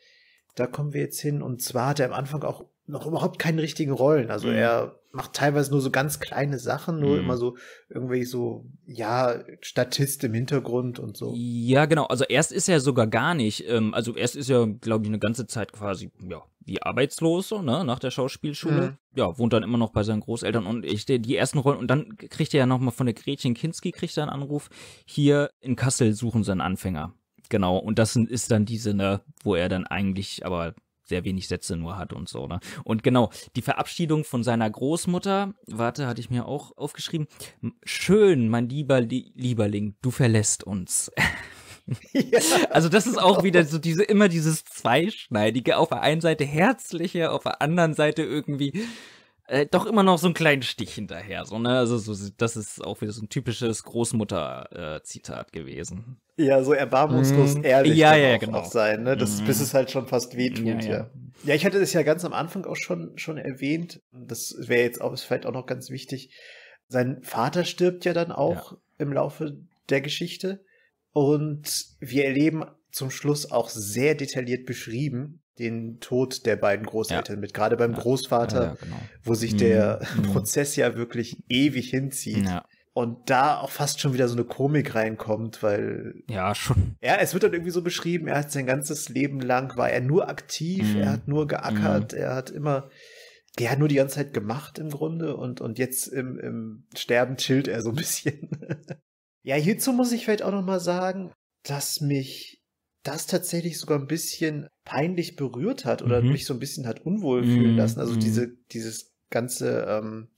Da kommen wir jetzt hin. Und zwar hat er am Anfang auch noch überhaupt keine richtigen Rollen. Also mhm. er macht teilweise nur so ganz kleine Sachen, nur mhm. immer so irgendwie so, ja, Statist im Hintergrund und so. Ja, genau. Also erst ist er sogar gar nicht, ähm, also erst ist er, glaube ich, eine ganze Zeit quasi, ja, wie arbeitslos, so, ne, nach der Schauspielschule. Mhm. Ja, wohnt dann immer noch bei seinen Großeltern und ich, die ersten Rollen. Und dann kriegt er ja nochmal von der Gretchen Kinski, kriegt er einen Anruf, hier in Kassel suchen sie einen Anfänger. Genau, und das ist dann diese, ne, wo er dann eigentlich aber sehr wenig Sätze nur hat und so, ne? Und genau, die Verabschiedung von seiner Großmutter, warte, hatte ich mir auch aufgeschrieben. Schön, mein lieber Lie Lieberling, du verlässt uns. [laughs] Ja, also das ist auch wieder so diese immer dieses zweischneidige auf der einen Seite herzliche auf der anderen Seite irgendwie äh, doch immer noch so einen kleinen Stich hinterher. So, ne? Also so, das ist auch wieder so ein typisches Großmutter-Zitat äh, gewesen. Ja, so erbarmungslos mm. ehrlich ja, ja, auch, genau. auch sein, ne? Das, mm. Bis mhm. es halt schon fast wehtut, ja, ja. ja. Ja, ich hatte das ja ganz am Anfang auch schon, schon erwähnt. Das wäre jetzt auch, ist vielleicht auch noch ganz wichtig. Sein Vater stirbt ja dann auch ja. im Laufe der Geschichte. Und wir erleben zum Schluss auch sehr detailliert beschrieben, den Tod der beiden Großeltern ja. mit, gerade beim ja. Großvater, ja, genau. wo sich der mhm. mhm. Prozess ja wirklich ewig hinzieht. Und da auch fast schon wieder so eine Komik reinkommt, weil. Ja, schon. Ja, es wird dann irgendwie so beschrieben, er hat sein ganzes Leben lang, war er nur aktiv, mhm. er hat nur geackert, mhm. er hat immer, er hat nur die ganze Zeit gemacht im Grunde und, und jetzt im, im Sterben chillt er so ein bisschen. [laughs] ja, hierzu muss ich vielleicht auch nochmal sagen, dass mich das tatsächlich sogar ein bisschen peinlich berührt hat oder mhm. mich so ein bisschen hat unwohl fühlen mhm. lassen. Also mhm. diese, dieses ganze, ähm,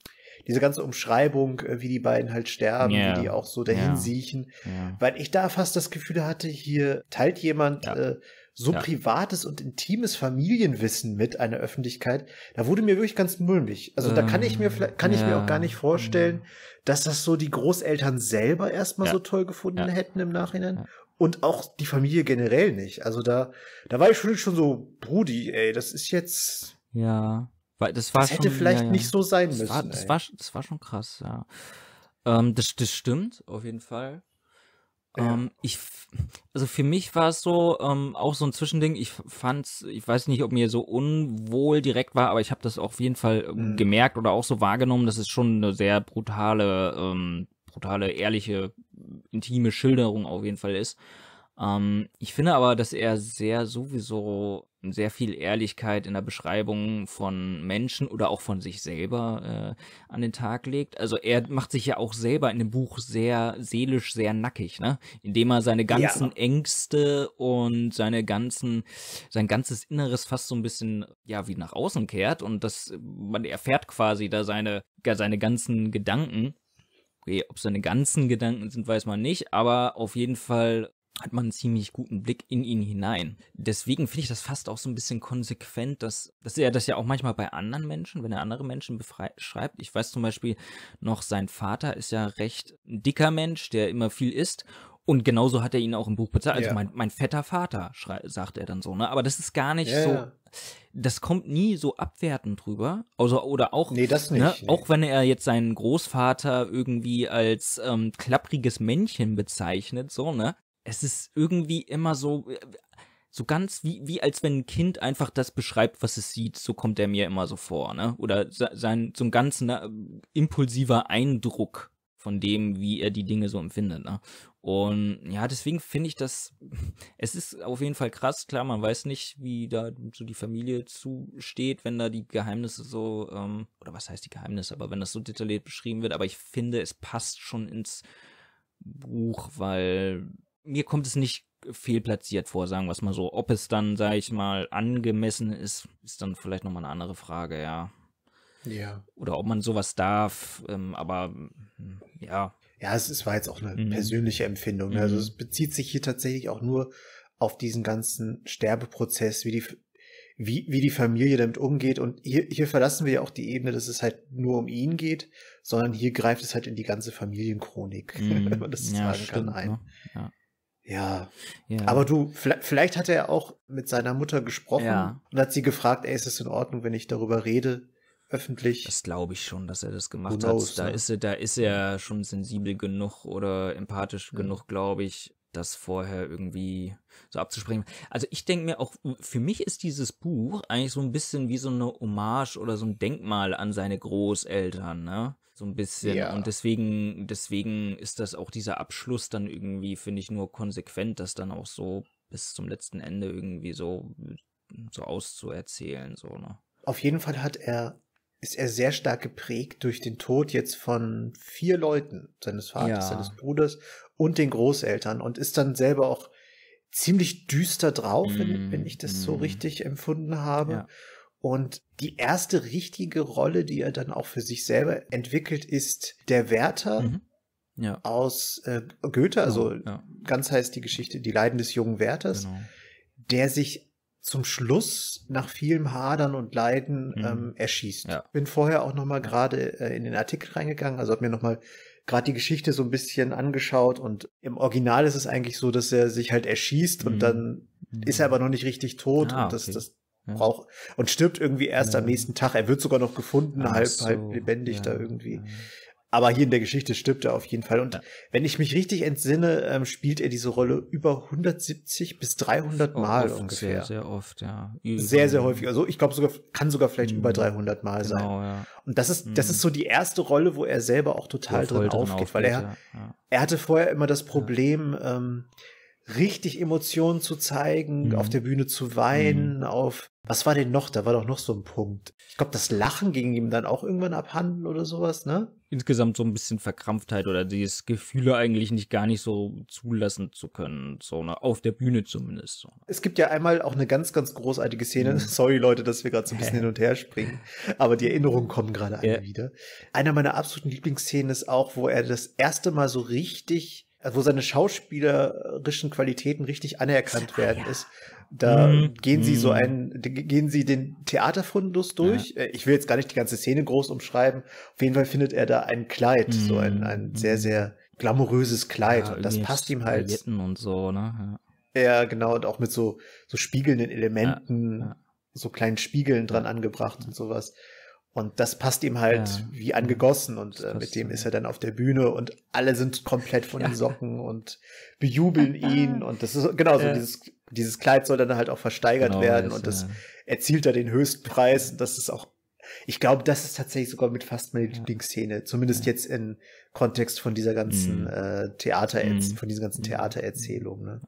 diese ganze Umschreibung, äh, wie die beiden halt sterben, yeah. wie die auch so dahin yeah. siechen, yeah. weil ich da fast das Gefühl hatte, hier teilt jemand ja. äh, so ja. privates und intimes Familienwissen mit einer Öffentlichkeit, da wurde mir wirklich ganz mulmig. Also da kann ich mir ähm, kann ich mir auch gar nicht vorstellen, mhm. dass das so die Großeltern selber erstmal ja. so toll gefunden hätten im Nachhinein und auch die Familie generell nicht. Also da, da war ich schon, schon so, Brudi, ey, das ist jetzt. Ja, weil das war das schon, hätte vielleicht ja, ja. nicht so sein das müssen. War, das, war, das war schon krass, ja. Ähm, das, das stimmt, auf jeden Fall. Ja. Ähm, ich, also für mich war es so, ähm, auch so ein Zwischending. Ich fand's, ich weiß nicht, ob mir so unwohl direkt war, aber ich habe das auf jeden Fall ähm, mhm. gemerkt oder auch so wahrgenommen, dass es schon eine sehr brutale ähm, brutale, ehrliche, intime Schilderung auf jeden Fall ist. Ähm, ich finde aber, dass er sehr sowieso sehr viel Ehrlichkeit in der Beschreibung von Menschen oder auch von sich selber äh, an den Tag legt. Also er macht sich ja auch selber in dem Buch sehr seelisch sehr nackig, ne? Indem er seine ganzen ja. Ängste und seine ganzen sein ganzes Inneres fast so ein bisschen ja wie nach außen kehrt und das man erfährt quasi da seine seine ganzen Gedanken Okay, ob seine ganzen Gedanken sind, weiß man nicht, aber auf jeden Fall hat man einen ziemlich guten Blick in ihn hinein. Deswegen finde ich das fast auch so ein bisschen konsequent, dass, dass er das ja auch manchmal bei anderen Menschen, wenn er andere Menschen beschreibt. Ich weiß zum Beispiel noch, sein Vater ist ja recht ein dicker Mensch, der immer viel isst. Und genauso hat er ihn auch im Buch bezahlt. Also ja. mein, mein fetter Vater, sagt er dann so, ne? Aber das ist gar nicht ja, so ja das kommt nie so abwertend drüber. Also, oder auch, nee, das nicht, ne, nee. auch wenn er jetzt seinen Großvater irgendwie als ähm, klappriges Männchen bezeichnet, so, ne? Es ist irgendwie immer so, äh, so ganz wie, wie als wenn ein Kind einfach das beschreibt, was es sieht, so kommt er mir immer so vor, ne? Oder sein, so ein ganz ne, impulsiver Eindruck von dem, wie er die Dinge so empfindet. Ne? Und ja, deswegen finde ich das, es ist auf jeden Fall krass, klar, man weiß nicht, wie da so die Familie zusteht, wenn da die Geheimnisse so, ähm, oder was heißt die Geheimnisse, aber wenn das so detailliert beschrieben wird, aber ich finde, es passt schon ins Buch, weil mir kommt es nicht fehlplatziert vor, sagen wir es mal so. Ob es dann, sage ich mal, angemessen ist, ist dann vielleicht nochmal eine andere Frage, ja. Ja. Oder ob man sowas darf, ähm, aber hm, ja. Ja, es, es war jetzt auch eine mhm. persönliche Empfindung. Ne? Also mhm. es bezieht sich hier tatsächlich auch nur auf diesen ganzen Sterbeprozess, wie die, wie, wie die Familie damit umgeht. Und hier, hier verlassen wir ja auch die Ebene, dass es halt nur um ihn geht, sondern hier greift es halt in die ganze Familienchronik, [laughs] mhm. wenn man das ja, sagen stimmt, kann, ein. Ne? Ja. Ja. ja. Aber du, vielleicht, vielleicht, hat er auch mit seiner Mutter gesprochen ja. und hat sie gefragt, ey, ist es in Ordnung, wenn ich darüber rede? öffentlich. Das glaube ich schon, dass er das gemacht knows, hat. Da, ne? ist er, da ist er schon sensibel genug oder empathisch mhm. genug, glaube ich, das vorher irgendwie so abzusprechen. Also ich denke mir auch, für mich ist dieses Buch eigentlich so ein bisschen wie so eine Hommage oder so ein Denkmal an seine Großeltern, ne? So ein bisschen. Ja. Und deswegen, deswegen ist das auch dieser Abschluss dann irgendwie, finde ich, nur konsequent, das dann auch so bis zum letzten Ende irgendwie so, so auszuerzählen, so, ne? Auf jeden Fall hat er ist er sehr stark geprägt durch den Tod jetzt von vier Leuten, seines Vaters, ja. seines Bruders und den Großeltern und ist dann selber auch ziemlich düster drauf, mm, wenn, mhm. wenn, ich das mm. so mhm. richtig empfunden habe. Ja. Und die erste richtige Rolle, die er dann auch für sich selber entwickelt, ist der Wärter mhm. ja. aus äh, Goethe, also genau, ganz heißt die Geschichte Die Leiden des jungen Wärters, genau. der sich zum Schluss nach vielem Hadern und Leiden mhm. ähm, erschießt. Ja. Bin vorher auch noch mal gerade äh, in den Artikel reingegangen, also habe mir noch mal gerade die Geschichte so ein bisschen angeschaut und im Original ist es eigentlich so, dass er sich halt erschießt mhm. und dann mhm. ist er mhm. aber noch nicht richtig tot ah, und das, okay. das ja. braucht und stirbt irgendwie erst ja. am nächsten Tag. Er wird sogar noch gefunden, halb so. halb lebendig da irgendwie. Aber hier in der Geschichte stirbt er auf jeden Fall. Und ja. wenn ich mich richtig entsinne, ähm, spielt er diese Rolle über 170 bis 300 Mal oft, ungefähr. Sehr, sehr oft, ja. Über sehr, sehr häufig. Also ich glaube sogar, kann sogar vielleicht mhm. über 300 Mal genau, sein. Ja. Und das ist, mhm. das ist so die erste Rolle, wo er selber auch total drin, drin aufgeht, weil er, ja. er hatte vorher immer das Problem, ähm, richtig Emotionen zu zeigen, mhm. auf der Bühne zu weinen, mhm. auf was war denn noch? Da war doch noch so ein Punkt. Ich glaube, das Lachen ging ihm dann auch irgendwann abhanden oder sowas, ne? insgesamt so ein bisschen Verkrampftheit oder dieses Gefühle eigentlich nicht gar nicht so zulassen zu können, so ne, auf der Bühne zumindest. So. Ne? Es gibt ja einmal auch eine ganz, ganz großartige Szene. Mhm. [laughs] Sorry Leute, dass wir gerade so ein bisschen hin und her springen, aber die Erinnerungen kommen gerade alle ja. wieder. Einer meiner absoluten Lieblingsszenen ist auch, wo er das erste Mal so richtig wo seine schauspielerischen Qualitäten richtig anerkannt ah, werden, ah, ja. ist, da mm. gehen sie so mhm. einen, gehen sie den Theaterfundus durch. Ja. Äh, ich will jetzt gar nicht die ganze Szene groß umschreiben. Auf jeden Fall findet er da ein Kleid, mm. so mhm. ein, ein sehr, mhm. sehr glamouröses Kleid. Ja, und das passt ihm halt. Pailletten und so, ne? Ja. ja. genau. Und auch mit so, so spiegelnden Elementen, so kleinen Spiegeln dran angebracht und sowas. Und das passt ihm halt ja. wie angegossen und äh, mit dem ist er dann auf der Bühne und alle sind komplett von ja. den Socken und bejubeln [laughs] ihn und das ist genau so ja. dieses dieses Kleid soll dann halt auch versteigert genau, werden und das ja. erzielt da den Höchstpreis. Und das ist auch, ich glaube, das ist tatsächlich sogar mit fast meine ja. Lieblingsszene. Zumindest ja. jetzt im Kontext von dieser ganzen mhm. äh, Theater, mhm. von diesen ganzen mhm. Theatererzählungen. Ne?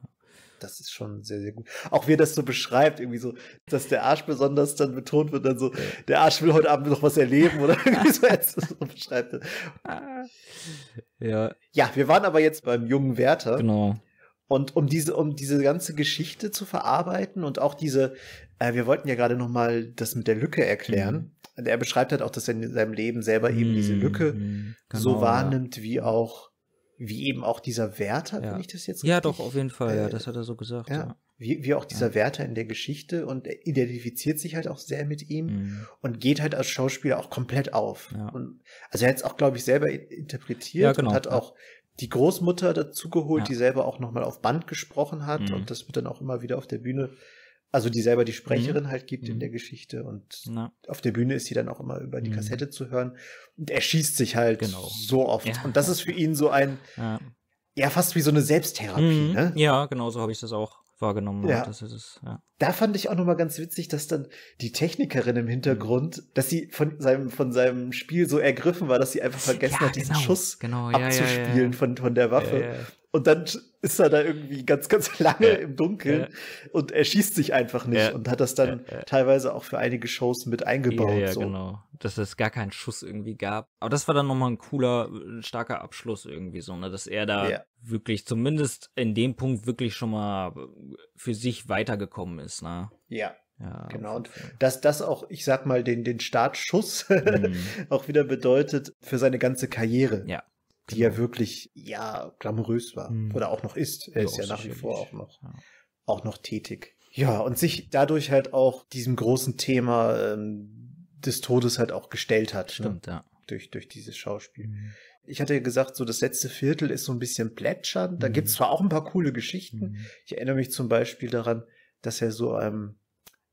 das ist schon sehr, sehr gut. Auch wie er das so beschreibt, irgendwie so, dass der Arsch besonders dann betont wird, dann so, ja. der Arsch will heute Abend noch was erleben oder [laughs] irgendwie so, jetzt so beschreibt. Ja. ja, wir waren aber jetzt beim jungen Werther. Genau. Und um diese, um diese ganze Geschichte zu verarbeiten und auch diese, äh, wir wollten ja gerade nochmal das mit der Lücke erklären. Mhm. Er beschreibt halt auch, dass er in seinem Leben selber eben mhm. diese Lücke genau, so wahrnimmt, ja. wie auch, wie eben auch dieser Wärter, ja. wenn ich das jetzt Ja, doch, auf jeden Fall, äh, ja, das hat er so gesagt, ja. ja. Wie, wie auch dieser Wärter in der Geschichte und er identifiziert sich halt auch sehr mit ihm mhm. und geht halt als Schauspieler auch komplett auf. Ja. Und, also er hat es auch, glaube ich, selber interpretiert genau, und hat auch die Großmutter dazugeholt, ja. die selber auch nochmal auf Band gesprochen hat mhm. und das wird dann auch immer wieder auf der Bühne, also die selber die Sprecherin mhm. halt gibt mhm. in der Geschichte und Na. auf der Bühne ist sie dann auch immer über die mhm. Kassette zu hören und er schießt sich halt genau. so oft ja. und das ist für ihn so ein, ja, ja fast wie so eine Selbsttherapie, mhm. ne? Ja, genau so habe ich das auch wahrgenommen ja. hat. Ist, ja. Da fand ich auch nochmal ganz witzig, dass dann die Technikerin im Hintergrund, dass sie von seinem, von seinem Spiel so ergriffen war, dass sie einfach vergessen ja, hat, genau, diesen Schuss genau, abzuspielen Von, von der Waffe. Und dann ist er da irgendwie ganz, ganz [laughs] lange ja. im Dunkeln ja. und er schießt sich einfach nicht ja. und hat das dann teilweise auch für einige Shows mit eingebaut. Ja, so. genau. Dass es gar keinen Schuss irgendwie gab. Aber das war dann nochmal ein cooler, äh, starker Abschluss irgendwie so, ne? Dass er da wirklich, zumindest in dem Punkt, wirklich schon mal äh, für sich weitergekommen ist, ne? Ja. Ja, genau. Und dass das auch, ich sag mal, den, den Startschuss mhm. [laughs] auch wieder bedeutet für seine ganze Karriere. Ja die genau. ja wirklich, ja, glamourös war. Mhm. Oder auch noch ist. Er ist ja nach wie vor auch noch, ja. auch noch tätig. Ja, und sich dadurch halt auch diesem großen Thema ähm, des Todes halt auch gestellt hat. Ne? Stimmt, ne? ja. Durch, durch dieses Schauspiel. Mhm. Ich hatte ja gesagt, so das letzte Viertel ist so ein bisschen plätschern. Da mhm. es zwar auch ein paar coole Geschichten. Mhm. Ich erinnere mich zum Beispiel daran, dass er so einem ähm,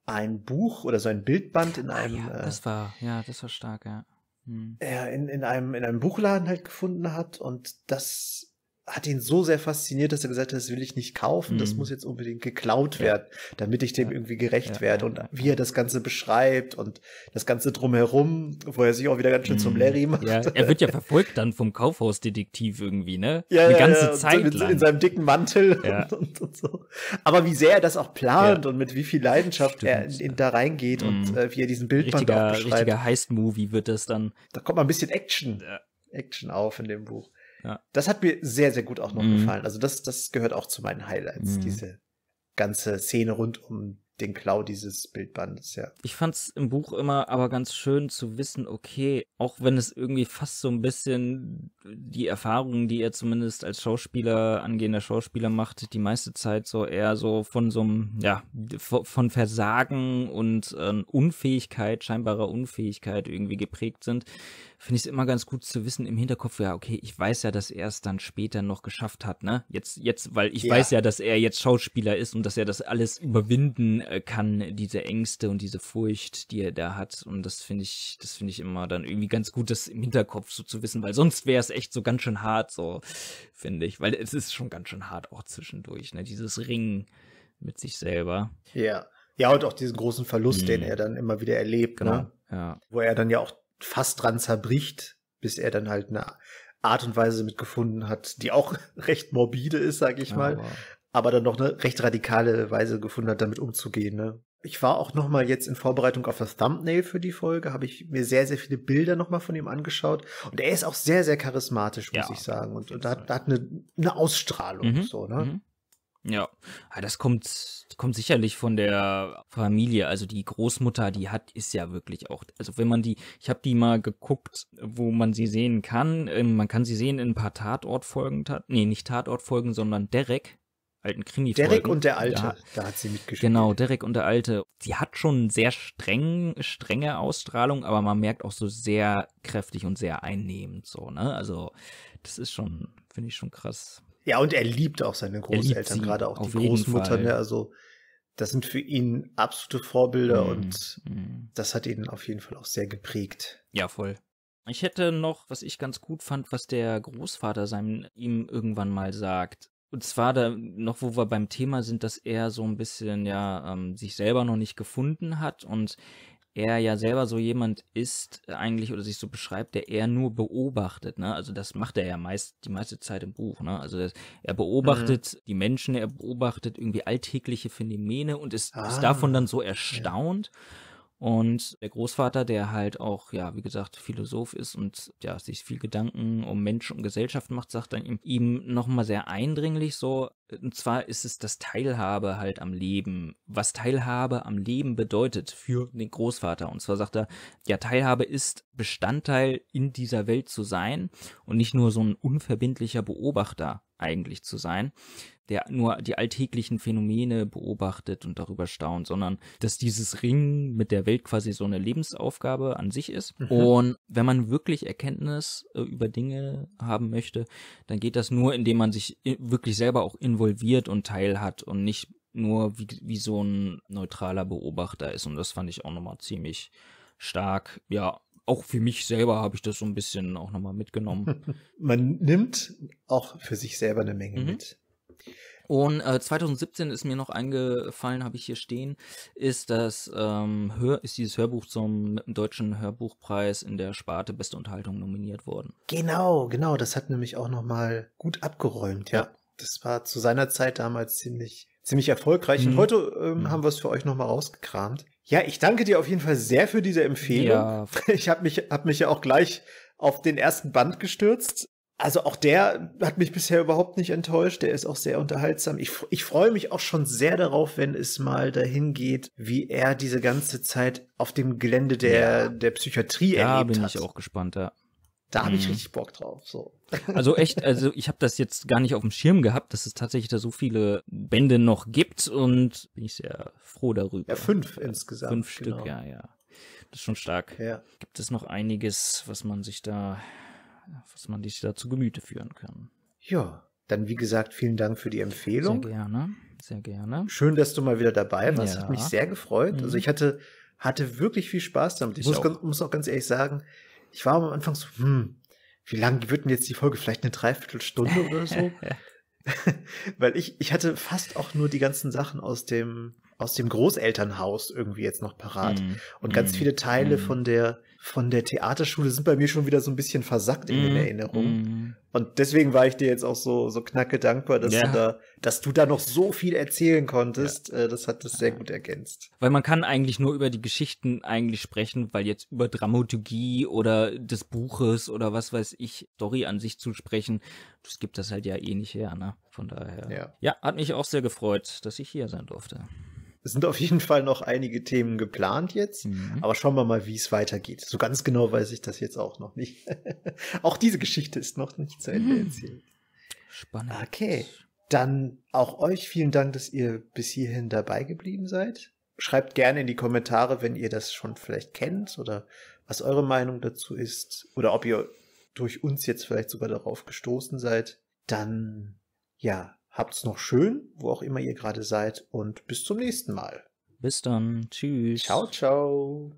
ein Buch oder so ein Bildband in ah, einem. Ah, ja, äh, das war, ja, das war stark, ja. Hm. er in, in, einem, in einem Buchladen halt gefunden hat. Und das hat ihn so sehr fasziniert, dass er gesagt hat, das will ich nicht kaufen, mhm. das muss jetzt unbedingt geklaut ja. werden, damit ich dem ja. irgendwie gerecht ja. werde und wie er das Ganze beschreibt und das Ganze drumherum, wo er sich auch wieder ganz schön mhm. zum Larry macht. er wird ja verfolgt dann vom Kaufhausdetektiv irgendwie, ne? Ja, Die ganze Zeit in, lang. In seinem dicken Mantel und, und, und, so. Aber wie sehr er das auch plant und mit wie viel Leidenschaft Stimmt, er in, in da reingeht mhm. und äh, wie er diesen Bildband richtiger, auch beschreibt. Richtiger Heist-Movie wird das dann. Da kommt mal ein bisschen Action. Action auf in dem Buch. Ja. Das hat mir sehr, sehr gut auch noch mhm. gefallen. Also das, das gehört auch zu meinen Highlights, mhm. diese ganze Szene rund um den Klau dieses Bildbandes, ja. Ich fand's im Buch immer aber ganz schön zu wissen, okay, auch wenn es irgendwie fast so ein bisschen die Erfahrungen, die er zumindest als Schauspieler, angehender Schauspieler macht, die meiste Zeit so eher so von so einem, ja, von Versagen und äh, Unfähigkeit, scheinbarer Unfähigkeit irgendwie geprägt sind, finde ich es immer ganz gut zu wissen im Hinterkopf, ja, okay, ich weiß ja, dass er es dann später noch geschafft hat, ne? Jetzt, jetzt, weil ich ja. weiß ja, dass er jetzt Schauspieler ist und dass er das alles überwinden äh, kann, diese Ängste und diese Furcht, die er da hat. Und das finde ich, das finde ich immer dann irgendwie ganz gut, das im Hinterkopf so zu wissen, weil sonst wäre es echt so ganz schön hart, so finde ich, weil es ist schon ganz schön hart auch zwischendurch, ne? Dieses Ringen mit sich selber. Ja, ja und auch diesen großen Verlust, mhm. den er dann immer wieder erlebt, ne? genau. ne? Ja. Wo er dann ja auch fast dran zerbricht, bis er dann halt eine Art und Weise mitgefunden hat, die auch [laughs] recht morbide ist, sag ich ja, mal, aber dann noch eine recht radikale Weise gefunden hat, damit umzugehen, ne? Ich war auch nochmal jetzt in Vorbereitung auf das Thumbnail für die Folge, habe ich mir sehr, sehr viele Bilder nochmal von ihm angeschaut. Und er ist auch sehr, sehr charismatisch, muss ja, ich sagen. Und, und hat, hat eine, eine Ausstrahlung, mhm, so, ne? Mhm. Ja, ah, das kommt, kommt sicherlich von der Familie. Also die Großmutter, die hat, ist ja wirklich auch. Also wenn man die, ich habe die mal geguckt, wo man sie sehen kann. Ähm, man kann sie sehen in ein paar Tatortfolgen, nee, nicht Tatortfolgen, sondern Derek alten krimi -Folgen. Derek und der Alte, da, da, hat sie mitgespielt. Genau, Derek und der Alte. Sie hat schon sehr streng, strenge Ausstrahlung, aber man merkt auch so sehr kräftig und sehr einnehmend so, ne? Also, das ist schon, finde ich schon krass. Ja, und er liebt auch seine Großeltern, gerade auch die Großmutter, ne? Also, das sind für ihn absolute Vorbilder mm, und mm. das hat ihn auf jeden Fall auch sehr geprägt. Ja, voll. Ich hätte noch, was ich ganz gut fand, was der Großvater seinem ihm irgendwann mal sagt. Und zwar da noch, wo wir beim Thema sind, dass er so ein bisschen ja ähm, sich selber noch nicht gefunden hat und er ja selber so jemand ist äh, eigentlich oder sich so beschreibt, der er nur beobachtet, ne? Also das macht er ja meist die meiste Zeit im Buch, ne? Also das, er beobachtet mhm. die Menschen, er beobachtet irgendwie alltägliche Phänomene und ist, ah. ist davon dann so erstaunt. Ja und der Großvater, der halt auch, ja, wie gesagt, Philosoph ist und ja, sich viel Gedanken um Mensch und Gesellschaft macht, sagt dann ihm, ihm nochmal sehr eindringlich so, äh, und zwar ist es das Teilhabe halt am Leben. Was Teilhabe am Leben bedeutet für den Großvater. Und zwar sagt er, ja, Teilhabe ist Bestandteil in dieser Welt zu sein und nicht nur so ein unverbindlicher Beobachter eigentlich zu sein der nur die alltäglichen Phänomene beobachtet und darüber staunt, sondern dass dieses Ringen mit der Welt quasi so eine Lebensaufgabe an sich ist. Mhm. Und wenn man wirklich Erkenntnis äh, über Dinge haben möchte, dann geht das nur, indem man sich wirklich selber auch involviert und teilhat und nicht nur wie, wie so ein neutraler Beobachter ist. Und das fand ich auch nochmal ziemlich stark. Ja, auch für mich selber habe ich das so ein bisschen auch nochmal mitgenommen. [laughs] Man nimmt auch für sich selber eine Menge mhm. mit. Und äh, 2017 ist mir noch eingefallen, habe ich hier stehen, ist das ähm, Hör, ist dieses Hörbuch zum deutschen Hörbuchpreis in der Sparte Beste Unterhaltung nominiert worden. Genau, genau, das hat nämlich auch noch mal gut abgeräumt, ja. ja. Das war zu seiner Zeit damals ziemlich ziemlich erfolgreich mhm. und heute ähm, mhm. haben wir es für euch noch mal rausgekramt. Ja, ich danke dir auf jeden Fall sehr für diese Empfehlung. Ja. [laughs] Ich habe mich hab mich ja auch gleich auf den ersten Band gestürzt also auch der hat mich bisher überhaupt nicht enttäuscht. Der ist auch sehr unterhaltsam. Ich, ich freue mich auch schon sehr darauf, wenn es mal dahin geht, wie er diese ganze Zeit auf dem Gelände der, ja. der Psychiatrie da erlebt hat. Da bin ich auch gespannt, ja. Da habe ich hm. richtig Bock drauf. So. [laughs] Also echt, also ich habe das jetzt gar nicht auf dem Schirm gehabt, dass es tatsächlich da so viele Bände noch gibt und bin ich sehr froh darüber. Ja, fünf insgesamt. Fünf Stück, genau. ja, ja. Das ist schon stark. Ja. Gibt es noch einiges, was man sich da was man sich dazu Gemüte führen kann. Ja, dann wie gesagt, vielen Dank für die Empfehlung. Sehr gerne, sehr gerne. Schön, dass du mal wieder dabei warst. Ja. Hat mich sehr gefreut. Also mhm. Also ich hatte, hatte wirklich viel Spaß damit. Ich muss, auch. muss auch ganz ehrlich sagen, ich war am Anfang so, hm, wie lang wird denn jetzt die Folge? Vielleicht eine Dreiviertelstunde [laughs] oder so? [laughs] Weil ich, ich hatte fast auch nur die ganzen Sachen aus dem, aus dem Großelternhaus irgendwie jetzt noch parat. Mm, und ganz mm, viele Teile mm. von der, von der Theaterschule sind bei mir schon wieder so ein bisschen versackt in den mhm. Erinnerungen. Mm. Und deswegen war ich dir jetzt auch so, so knacke dankbar, dass ja. du da, dass du da noch so viel erzählen konntest. Ja. Äh, das hat das sehr gut ergänzt. Weil man kann eigentlich nur über die Geschichten eigentlich sprechen, weil jetzt über Dramaturgie oder des Buches oder was weiß ich, Story an sich zu sprechen, das gibt das halt ja eh nicht her, ne? Von daher. Ja. ja, hat mich auch sehr gefreut, dass ich hier sein durfte. Es sind auf jeden Fall noch einige Themen geplant jetzt, mhm. aber schauen wir mal, wie es weitergeht. So ganz genau weiß ich das jetzt auch noch nicht. [laughs] auch diese Geschichte ist noch nicht zu Ende mhm. erzählt. Spannend. Okay. Dann auch euch vielen Dank, dass ihr bis hierhin dabei geblieben seid. Schreibt gerne in die Kommentare, wenn ihr das schon vielleicht kennt oder was eure Meinung dazu ist oder ob ihr durch uns jetzt vielleicht sogar darauf gestoßen seid. Dann, ja, Habt's noch schön, wo auch immer ihr gerade seid und bis zum nächsten Mal. Bis dann. Tschüss. Ciao, ciao.